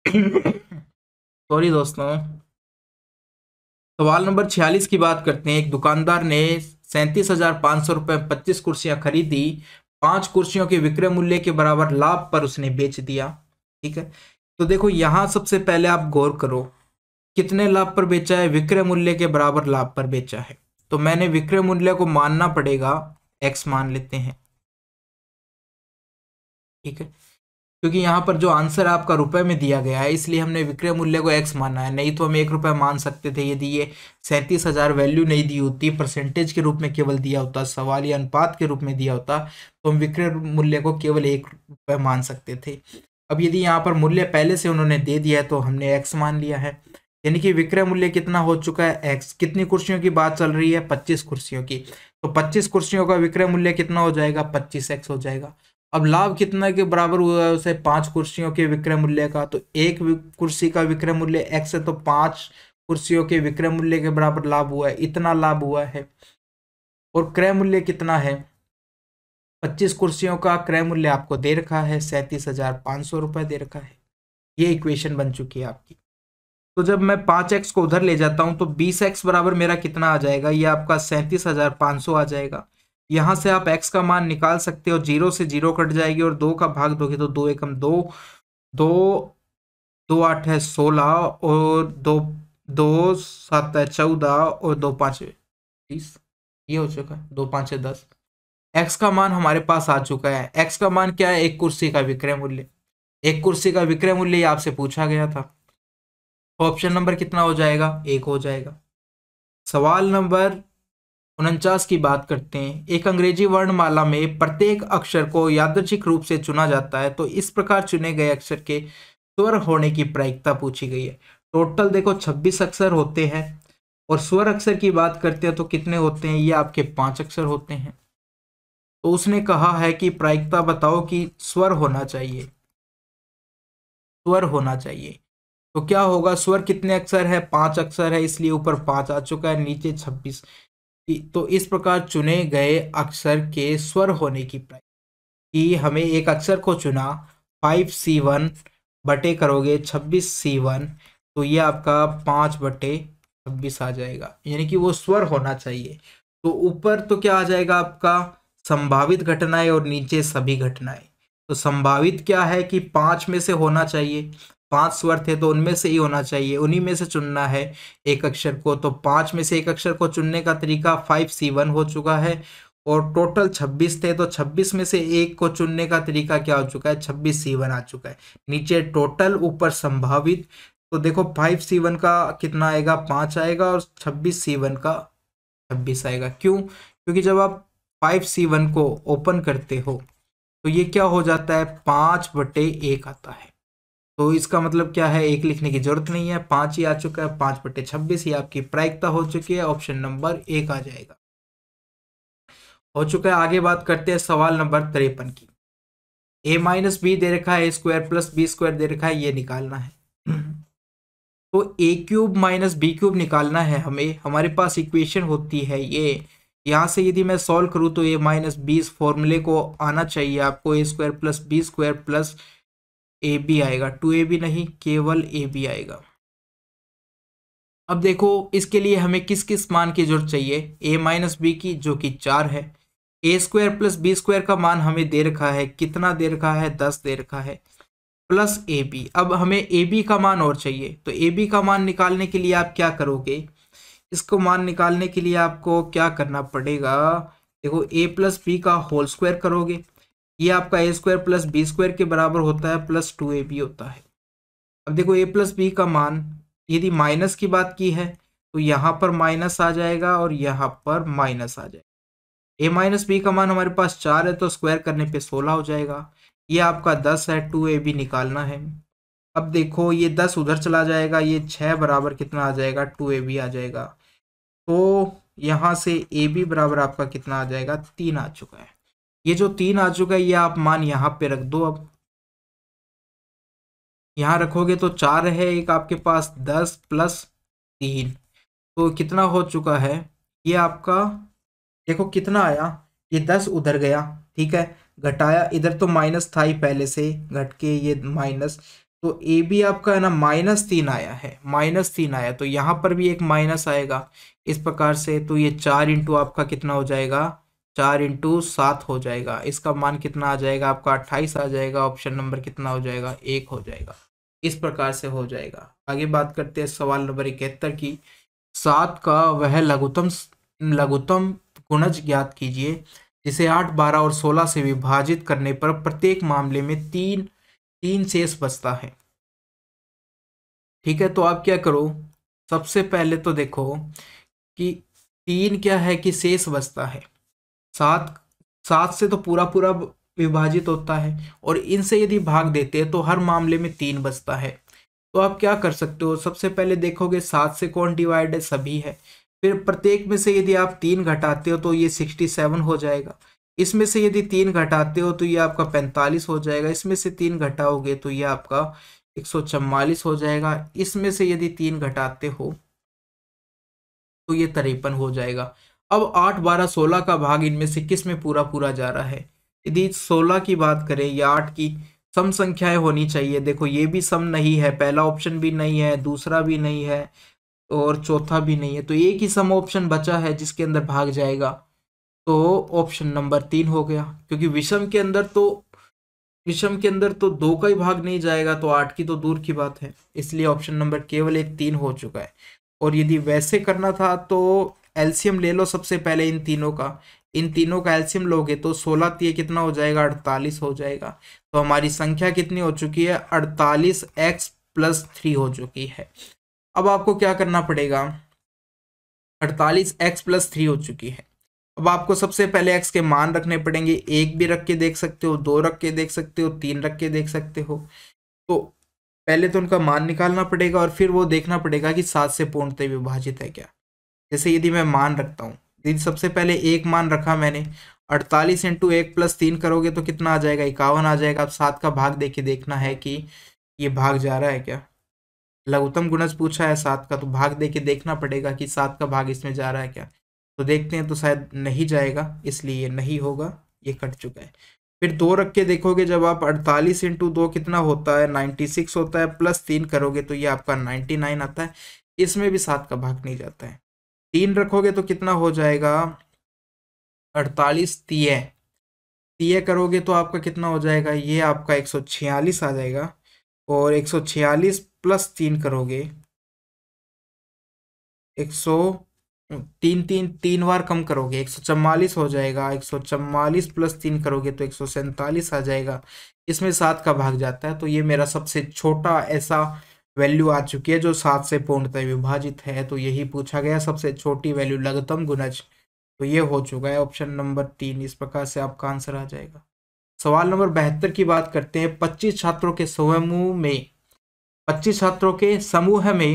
सॉरी दोस्तों सवाल नंबर छियालीस की बात करते हैं एक दुकानदार ने सैंतीस हजार पाँच सौ रुपये में पच्चीस कुर्सियां खरीदी पांच कुर्सियों के विक्रय मूल्य के बराबर लाभ पर उसने बेच दिया ठीक है तो देखो यहाँ सबसे पहले आप गौर करो कितने लाभ पर बेचा है विक्रय मूल्य के बराबर लाभ पर बेचा है तो मैंने विक्रय मूल्य को मानना पड़ेगा एक्स मान लेते हैं ठीक है क्योंकि यहां पर जो आंसर आपका रुपए में दिया गया है इसलिए हमने विक्रय मूल्य को एक्स माना है नहीं तो हम एक रुपया मान सकते थे यदि ये सैंतीस हजार वैल्यू नहीं दी होती परसेंटेज के रूप में केवल दिया होता सवाल या अनुपात के रूप में दिया होता तो हम विक्रय मूल्य को केवल एक रुपये मान सकते थे अब यदि यहाँ पर मूल्य पहले से उन्होंने दे दिया है तो हमने एक्स मान लिया है यानी कि विक्रय मूल्य कितना हो चुका है एक्स कितनी कुर्सियों की बात चल रही है पच्चीस कुर्सियों की तो पच्चीस कुर्सियों का विक्रय मूल्य कितना हो जाएगा पच्चीस एक्स हो जाएगा अब लाभ कितना के बराबर हुआ है उसे पांच कुर्सियों के विक्रय मूल्य का तो एक कुर्सी का विक्रय मूल्य एक्स है तो पांच कुर्सियों के विक्रय मूल्य के बराबर लाभ हुआ है इतना लाभ हुआ है और क्रय मूल्य कितना है पच्चीस कुर्सियों का क्रय मूल्य आपको दे रखा है सैंतीस हजार पाँच सौ रुपये दे रखा है ये इक्वेशन बन चुकी है आपकी तो जब मैं पाँच एक्स को उधर ले जाता हूँ तो बीस एक्स बराबर मेरा कितना आ जाएगा ये आपका सैंतीस हज़ार पाँच सौ आ जाएगा यहाँ से आप एक्स का मान निकाल सकते हो जीरो से जीरो कट जाएगी और दो का भाग दोगे तो दो एकम दो दो दो आठ है सोलह और दो दो सात है चौदह और दो पाँच बीस ये हो चुका है दो पाँच है दस एक्स का मान हमारे पास आ चुका है एक्स का मान क्या है एक कुर्सी का विक्रय मूल्य एक कुर्सी का विक्रय मूल्य आपसे पूछा गया था ऑप्शन नंबर कितना हो जाएगा एक हो जाएगा सवाल नंबर उनचास की बात करते हैं एक अंग्रेजी वर्णमाला में प्रत्येक अक्षर को यादृच्छिक रूप से चुना जाता है तो इस प्रकार चुने गए अक्षर के स्वर होने की प्रायिकता पूछी गई है टोटल देखो छब्बीस अक्षर होते हैं और स्वर अक्षर की बात करते हैं तो कितने होते हैं ये आपके पांच अक्षर होते हैं तो उसने कहा है कि प्रायिकता बताओ कि स्वर होना चाहिए स्वर होना चाहिए तो क्या होगा स्वर कितने अक्षर है पांच अक्षर है इसलिए ऊपर पांच आ चुका है नीचे छब्बीस तो इस प्रकार चुने गए अक्षर के स्वर होने की प्राइस कि हमें एक अक्षर को चुना फाइव सी वन बटे करोगे छब्बीस सी वन तो ये आपका पांच बटे छब्बीस आ जाएगा यानी कि वो स्वर होना चाहिए तो ऊपर तो क्या आ जाएगा आपका संभावित घटनाएं और नीचे सभी घटनाएं तो संभावित क्या है कि पांच में से होना चाहिए पांच स्वर थे तो उनमें से ही होना चाहिए उन्हीं में से चुनना है एक अक्षर को तो पांच में से एक अक्षर को चुनने का तरीका फाइव सी वन हो चुका है और टोटल छब्बीस थे तो छब्बीस में से एक को चुनने का तरीका क्या हो चुका है छब्बीस सी वन आ चुका है नीचे टोटल ऊपर संभावित तो देखो फाइव सी वन का कितना आएगा पाँच आएगा और छब्बीस सी वन का छब्बीस आएगा क्यों क्योंकि जब आप फाइव सी वन को ओपन करते हो तो ये क्या हो जाता है पाँच बटे एक आता है तो इसका मतलब क्या है एक लिखने की जरूरत नहीं है पांच ही आ चुका है पांच बटे छब्बीस ही आपकी प्रायिकता हो चुकी है ऑप्शन नंबर एक आ जाएगा हो चुका है आगे बात करते हैं सवाल नंबर तिरपन की ए माइनस बी दे रखा है a square plus b square दे रखा है ये निकालना है तो a cube minus b cube निकालना है हमें हमारे पास इक्वेशन होती है ये यहाँ से यदि मैं सॉल्व करूँ तो ए माइनस बी इस फॉर्मूले को आना चाहिए आपको a square plus b square plus a b आएगा टू ए बी नहीं केवल ए बी आएगा अब देखो इसके लिए हमें किस किस मान की जरूरत चाहिए ए माइनस बी की जो कि चार है a square plus b square का मान हमें दे रखा है कितना दे रखा है दस दे रखा है प्लस ए बी अब हमें ए बी का मान और चाहिए तो ए बी का मान निकालने के लिए आप क्या करोगे इसको मान निकालने के लिए आपको क्या करना पड़ेगा देखो ए प्लस बी का होल स्क्वायर करोगे ये आपका a square plus b square के बराबर होता है प्लस टू ए बी होता है अब देखो ए प्लस बी का मान यदि माइनस की बात की है तो यहाँ पर माइनस आ जाएगा और यहाँ पर माइनस आ जाएगा ए माइनस बी का मान हमारे पास चार है तो स्क्वायर करने पे सोलह हो जाएगा ये आपका दस है टू ए बी निकालना है अब देखो ये दस उधर चला जाएगा ये छः बराबर कितना आ जाएगा टू ए बी आ जाएगा तो यहाँ से ए बी बराबर आपका कितना आ जाएगा तीन आ चुका है ये जो तीन आ चुका है ये आप मान यहाँ पे रख दो अब यहाँ रखोगे तो चार है एक आपके पास दस प्लस तीन तो कितना हो चुका है ये आपका देखो कितना आया ये दस उधर गया ठीक है घटाया इधर तो माइनस था ही पहले से घट के ये माइनस तो ए भी आपका है ना माइनस तीन आया है माइनस तीन आया तो यहाँ पर भी एक माइनस आएगा इस प्रकार से तो ये चार इंटू आपका कितना हो जाएगा चार इंटू सात हो जाएगा इसका मान कितना आ जाएगा आपका अट्ठाईस आ जाएगा ऑप्शन नंबर कितना हो जाएगा एक हो जाएगा इस प्रकार से हो जाएगा आगे बात करते हैं सवाल नंबर इकहत्तर की सात का वह लघुतम लघुतम गुणज ज्ञात कीजिए जिसे आठ बारह और सोलह से विभाजित करने पर प्रत्येक मामले में तीन तीन शेष बचता है ठीक है तो आप क्या करो सबसे पहले तो देखो कि तीन क्या है कि शेष बचता है सात सात से तो पूरा पूरा विभाजित होता है और इनसे यदि भाग देते हैं तो हर मामले में तीन बचता है तो आप क्या कर सकते हो सबसे पहले देखोगे सात से कौन डिवाइड है सभी है फिर प्रत्येक में से यदि आप तीन घटाते हो तो ये सिक्सटी सेवन हो जाएगा इसमें से यदि तीन घटाते हो तो ये आपका पैंतालीस हो जाएगा इसमें से तीन घटाओगे तो ये आपका एक सौ चवालीस हो जाएगा इसमें से यदि तीन घटाते हो तो ये तिरपन हो जाएगा अब आठ बारह सोलह का भाग इनमें से किस में पूरा पूरा जा रहा है यदि सोलह की बात करें या आठ की सम संख्याएं होनी चाहिए देखो ये भी सम नहीं है पहला ऑप्शन भी नहीं है दूसरा भी नहीं है और चौथा भी नहीं है तो एक ही सम ऑप्शन बचा है जिसके अंदर भाग जाएगा तो ऑप्शन नंबर तीन हो गया क्योंकि विषम के अंदर तो विषम के अंदर तो दो का ही भाग नहीं जाएगा तो आठ की तो दूर की बात है इसलिए ऑप्शन नंबर केवल एक तीन हो चुका है और यदि वैसे करना था तो एल्शियम ले लो सबसे पहले इन तीनों का इन तीनों का एल्शियम लोगे तो सोलह तीय कितना हो जाएगा अड़तालीस हो जाएगा तो हमारी संख्या कितनी हो चुकी है अड़तालीस एक्स प्लस थ्री हो चुकी है अब आपको क्या करना पड़ेगा अड़तालीस एक्स प्लस थ्री हो चुकी है अब आपको सबसे पहले एक्स के मान रखने पड़ेंगे एक भी रख के देख सकते हो दो रख के देख सकते हो तीन रख के देख सकते हो तो पहले तो उनका मान निकालना पड़ेगा और फिर वो देखना पड़ेगा कि सात से पूर्णतः विभाजित है क्या जैसे यदि मैं मान रखता हूँ यदि सबसे पहले एक मान रखा मैंने अड़तालीस इंटू एक प्लस तीन करोगे तो कितना आ जाएगा इक्यावन आ जाएगा अब सात का भाग देख के देखना है कि ये भाग जा रहा है क्या लघुत्तम गुणज पूछा है सात का तो भाग दे के देखना पड़ेगा कि सात का भाग इसमें जा रहा है क्या तो देखते हैं तो शायद नहीं जाएगा इसलिए नहीं होगा ये कट चुका है फिर दो रख के देखोगे जब आप अड़तालीस इंटू दो कितना होता है नाइन्टी सिक्स होता है प्लस तीन करोगे तो ये आपका नाइन्टी नाइन आता है इसमें भी सात का भाग नहीं जाता है तीन रखोगे तो कितना हो जाएगा अड़तालीस तीय तीय करोगे तो आपका कितना हो जाएगा ये आपका एक सौ छियालीस आ जाएगा और एक सौ छियालीस प्लस तीन करोगे एक सौ तीन तीन तीन बार कम करोगे एक सौ चवालीस हो जाएगा एक सौ चवालीस प्लस तीन करोगे तो एक सौ सैंतालीस आ जाएगा इसमें सात का भाग जाता है तो ये मेरा सबसे छोटा ऐसा वैल्यू आ चुकी है जो सात से पूर्णतः विभाजित है तो यही पूछा गया सबसे छोटी वैल्यू लघुतम गुणज तो ये हो चुका है ऑप्शन नंबर तीन इस प्रकार से आपका आंसर आ जाएगा सवाल नंबर बहत्तर की बात करते हैं पच्चीस छात्रों के समूह में पच्चीस छात्रों के समूह में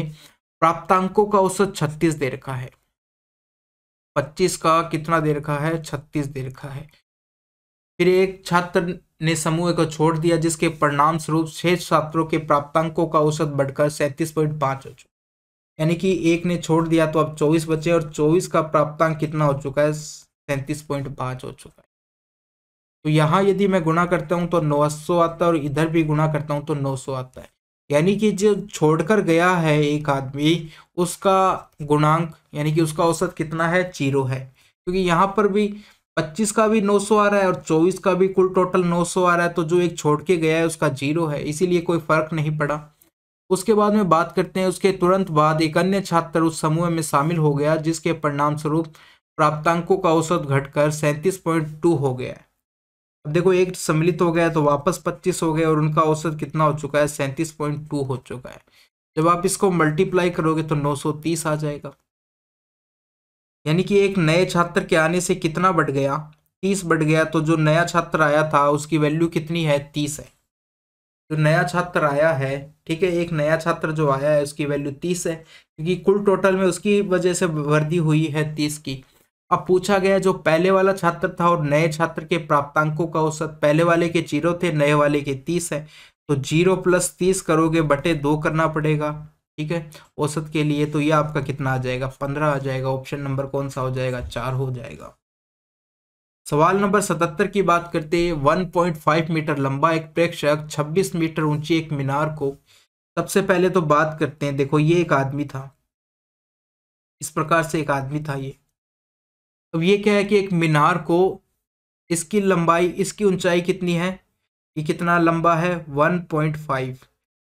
प्राप्तांकों का औसत छत्तीस दे रखा है पच्चीस का कितना दे रखा है छत्तीस दे रखा है फिर एक छात्र ने समूह को छोड़ दिया जिसके परिणाम स्वरूप छह छात्रों के प्राप्तांकों का औसत बढ़कर सैंतीस पॉइंट पांच हो चुका यानी कि एक ने छोड़ दिया तो अब चौबीस बचे और चौबीस का प्राप्तांक कितना हो चुका है सैंतीस पॉइंट पांच हो चुका है तो यहाँ यदि मैं गुणा करता हूँ तो नौ सौ आता है और इधर भी गुणा करता हूँ तो नौ सौ आता है यानी कि जो छोड़कर गया है एक आदमी उसका गुणांक यानी कि उसका औसत कितना है जीरो है क्योंकि यहाँ पर भी पच्चीस का भी नौ सौ आ रहा है और चौबीस का भी कुल टोटल नौ सौ आ रहा है तो जो एक छोड़ के गया है उसका जीरो है इसीलिए कोई फर्क नहीं पड़ा उसके बाद में बात करते हैं उसके तुरंत बाद एक अन्य छात्र उस समूह में शामिल हो गया जिसके परिणाम स्वरूप प्राप्तांकों का औसत घटकर सैंतीस पॉइंट टू हो गया है अब देखो एक सम्मिलित हो गया तो वापस पच्चीस हो गया और उनका औसत कितना हो चुका है सैंतीस पॉइंट टू हो चुका है जब आप इसको मल्टीप्लाई करोगे तो नौ सौ तीस आ जाएगा यानी कि एक नए छात्र के आने से कितना बढ़ गया तीस बढ़ गया तो जो नया छात्र आया था उसकी वैल्यू कितनी है तीस है जो नया छात्र आया है ठीक है एक नया छात्र जो आया है उसकी वैल्यू तीस है क्योंकि कुल टोटल में उसकी वजह से वृद्धि हुई है तीस की अब पूछा गया जो पहले वाला छात्र था और नए छात्र के प्राप्तांकों का औसत पहले वाले के जीरो थे नए वाले के तीस है तो जीरो प्लस तीस करोगे बटे दो करना पड़ेगा ठीक है औसत के लिए तो ये आपका कितना आ जाएगा पंद्रह आ जाएगा ऑप्शन नंबर कौन सा हो जाएगा चार हो जाएगा सवाल नंबर सतहत्तर की बात करते हैं 1.5 मीटर लंबा एक प्रेक्षक 26 मीटर ऊंची एक मीनार को सबसे पहले तो बात करते हैं देखो ये एक आदमी था इस प्रकार से एक आदमी था ये अब ये क्या है कि एक मीनार को इसकी लंबाई इसकी ऊंचाई कितनी है ये कितना लंबा है 1.5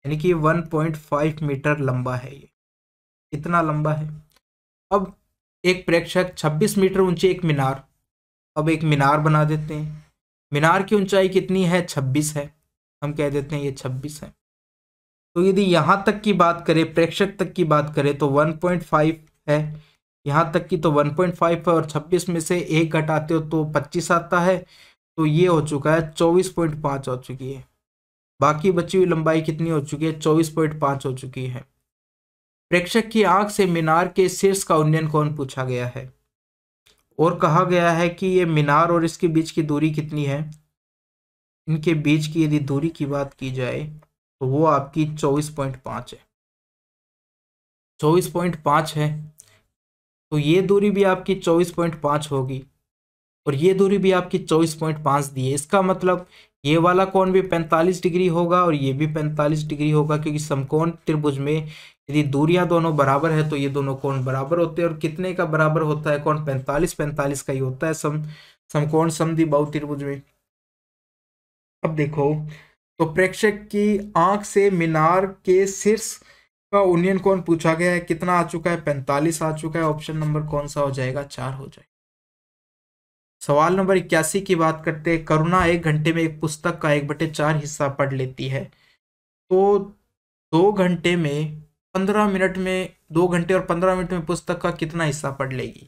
यानी कि 1.5 मीटर लंबा है ये इतना लंबा है अब एक प्रेक्षक 26 मीटर ऊंची एक मीनार अब एक मीनार बना देते हैं मीनार की ऊंचाई कितनी है 26 है हम कह देते हैं ये 26 है तो यदि यहाँ तक की बात करें प्रेक्षक तक की बात करें तो 1.5 है यहाँ तक की तो 1.5 है और 26 में से एक घटाते हो तो 25 आता है तो ये हो चुका है 24.5 हो चुकी है बाकी बची हुई लंबाई कितनी हो चुकी है चौबीस पॉइंट पांच हो चुकी है प्रेक्षक की आंख से मीनार के शीर्ष का उन्नयन कौन पूछा गया है और कहा गया है कि ये मीनार और इसके बीच की दूरी कितनी है इनके बीच की यदि दूरी की बात की जाए तो वो आपकी चौबीस पॉइंट पांच है चौबीस पॉइंट पांच है तो ये दूरी भी आपकी चौबीस पॉइंट पांच होगी और ये दूरी भी आपकी चौबीस पॉइंट पांच दी है इसका मतलब ये वाला कोण भी 45 डिग्री होगा और ये भी 45 डिग्री होगा क्योंकि समकोण त्रिभुज में यदि दूरियां दोनों बराबर है तो ये दोनों कोण बराबर होते हैं और कितने का बराबर होता है कौन 45 45 का ही होता है सम समकोण बहु त्रिभुज में अब देखो तो प्रेक्षक की आंख से मीनार के शीर्ष का उन्नयन कौन पूछा गया है कितना आ चुका है पैंतालीस आ चुका है ऑप्शन नंबर कौन सा हो जाएगा चार हो जाएगा सवाल नंबर इक्यासी की बात करते हैं करुणा एक घंटे में एक पुस्तक का एक बटे चार हिस्सा पढ़ लेती है तो दो घंटे में पंद्रह मिनट में दो घंटे और पंद्रह मिनट में पुस्तक का कितना हिस्सा पढ़ लेगी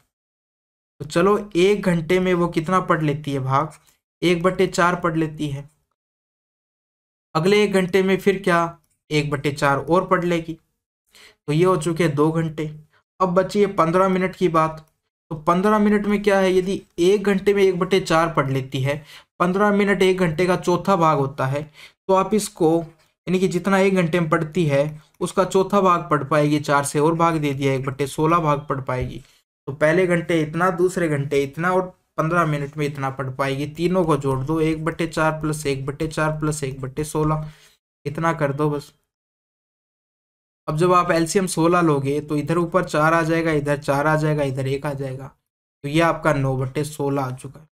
तो चलो एक घंटे में वो कितना पढ़ लेती है भाग एक बटे चार पढ़ लेती है अगले एक घंटे में फिर क्या एक बटे चार और पढ़ लेगी तो ये हो चुके हैं दो घंटे अब बची है पंद्रह मिनट की बात तो पंद्रह मिनट में क्या है यदि एक घंटे में एक बटे चार पढ़ लेती है पंद्रह मिनट एक घंटे का चौथा भाग होता है तो आप इसको यानी कि जितना एक घंटे में पढ़ती है उसका चौथा भाग पढ़ पाएगी चार से और भाग दे दिया एक बट्टे सोलह भाग पढ़ पाएगी तो पहले घंटे इतना दूसरे घंटे इतना और पंद्रह मिनट में इतना पढ़ पाएगी तीनों को जोड़ दो एक बटे चार प्लस एक बटे चार प्लस एक बटे सोलह इतना कर दो बस अब जब आप एलसीएम सोलह लोगे तो इधर ऊपर चार आ जाएगा इधर चार आ जाएगा इधर एक आ जाएगा तो ये आपका नौ बटे सोलह आ चुका है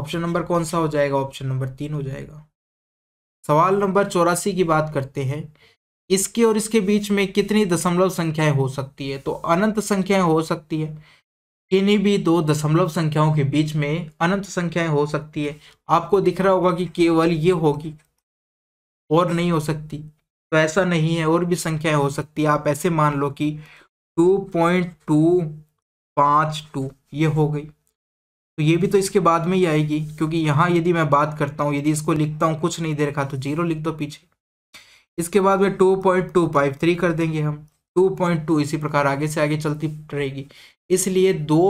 ऑप्शन नंबर कौन सा हो जाएगा ऑप्शन नंबर तीन हो जाएगा सवाल नंबर चौरासी की बात करते हैं इसके और इसके बीच में कितनी दशमलव संख्याएं हो सकती है तो अनंत संख्याएं हो सकती है किन्हीं भी दो दशमलव संख्याओं के बीच में अनंत संख्याएं हो सकती है आपको दिख रहा होगा कि केवल ये होगी और नहीं हो सकती तो ऐसा नहीं है और भी संख्या हो सकती है आप ऐसे मान लो कि टू पॉइंट टू पाँच टू ये हो गई तो ये भी तो इसके बाद में ही आएगी क्योंकि यहाँ यदि मैं बात करता हूँ यदि इसको लिखता हूँ कुछ नहीं दे रखा तो जीरो लिख दो पीछे इसके बाद में two point two five three कर देंगे हम टू पॉइंट टू इसी प्रकार आगे से आगे चलती रहेगी इसलिए दो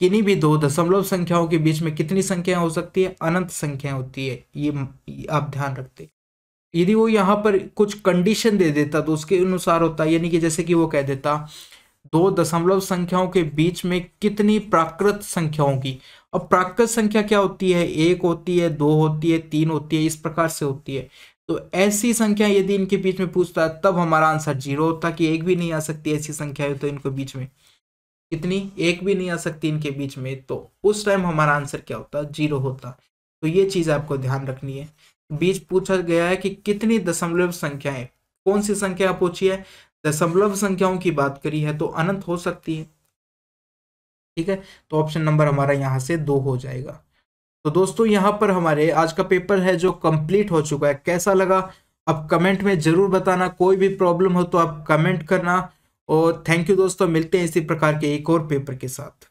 किन्हीं भी दो दशमलव संख्याओं के बीच में कितनी संख्या हो सकती है अनंत संख्या होती है ये आप ध्यान रखते यदि वो यहाँ पर कुछ कंडीशन दे देता तो उसके अनुसार होता यानी कि जैसे कि वो कह देता दो दशमलव संख्याओं के बीच में कितनी प्राकृत संख्याओं की अब प्राकृत संख्या क्या होती है एक होती है दो होती है तीन होती है इस प्रकार से होती है तो ऐसी संख्या यदि इनके बीच में पूछता है तब हमारा आंसर जीरो होता कि एक भी नहीं आ सकती ऐसी संख्या तो इनके बीच में कितनी एक भी नहीं आ सकती इनके बीच में तो उस टाइम हमारा आंसर क्या होता जीरो होता तो ये चीज़ आपको ध्यान रखनी है बीच पूछा गया है कि कितनी दशमलव संख्याएं कौन सी संख्या पूछी है दशमलव संख्याओं की बात करी है तो अनंत हो सकती है ठीक है तो ऑप्शन नंबर हमारा यहाँ से दो हो जाएगा तो दोस्तों यहाँ पर हमारे आज का पेपर है जो कंप्लीट हो चुका है कैसा लगा आप कमेंट में जरूर बताना कोई भी प्रॉब्लम हो तो आप कमेंट करना और थैंक यू दोस्तों मिलते हैं इसी प्रकार के एक और पेपर के साथ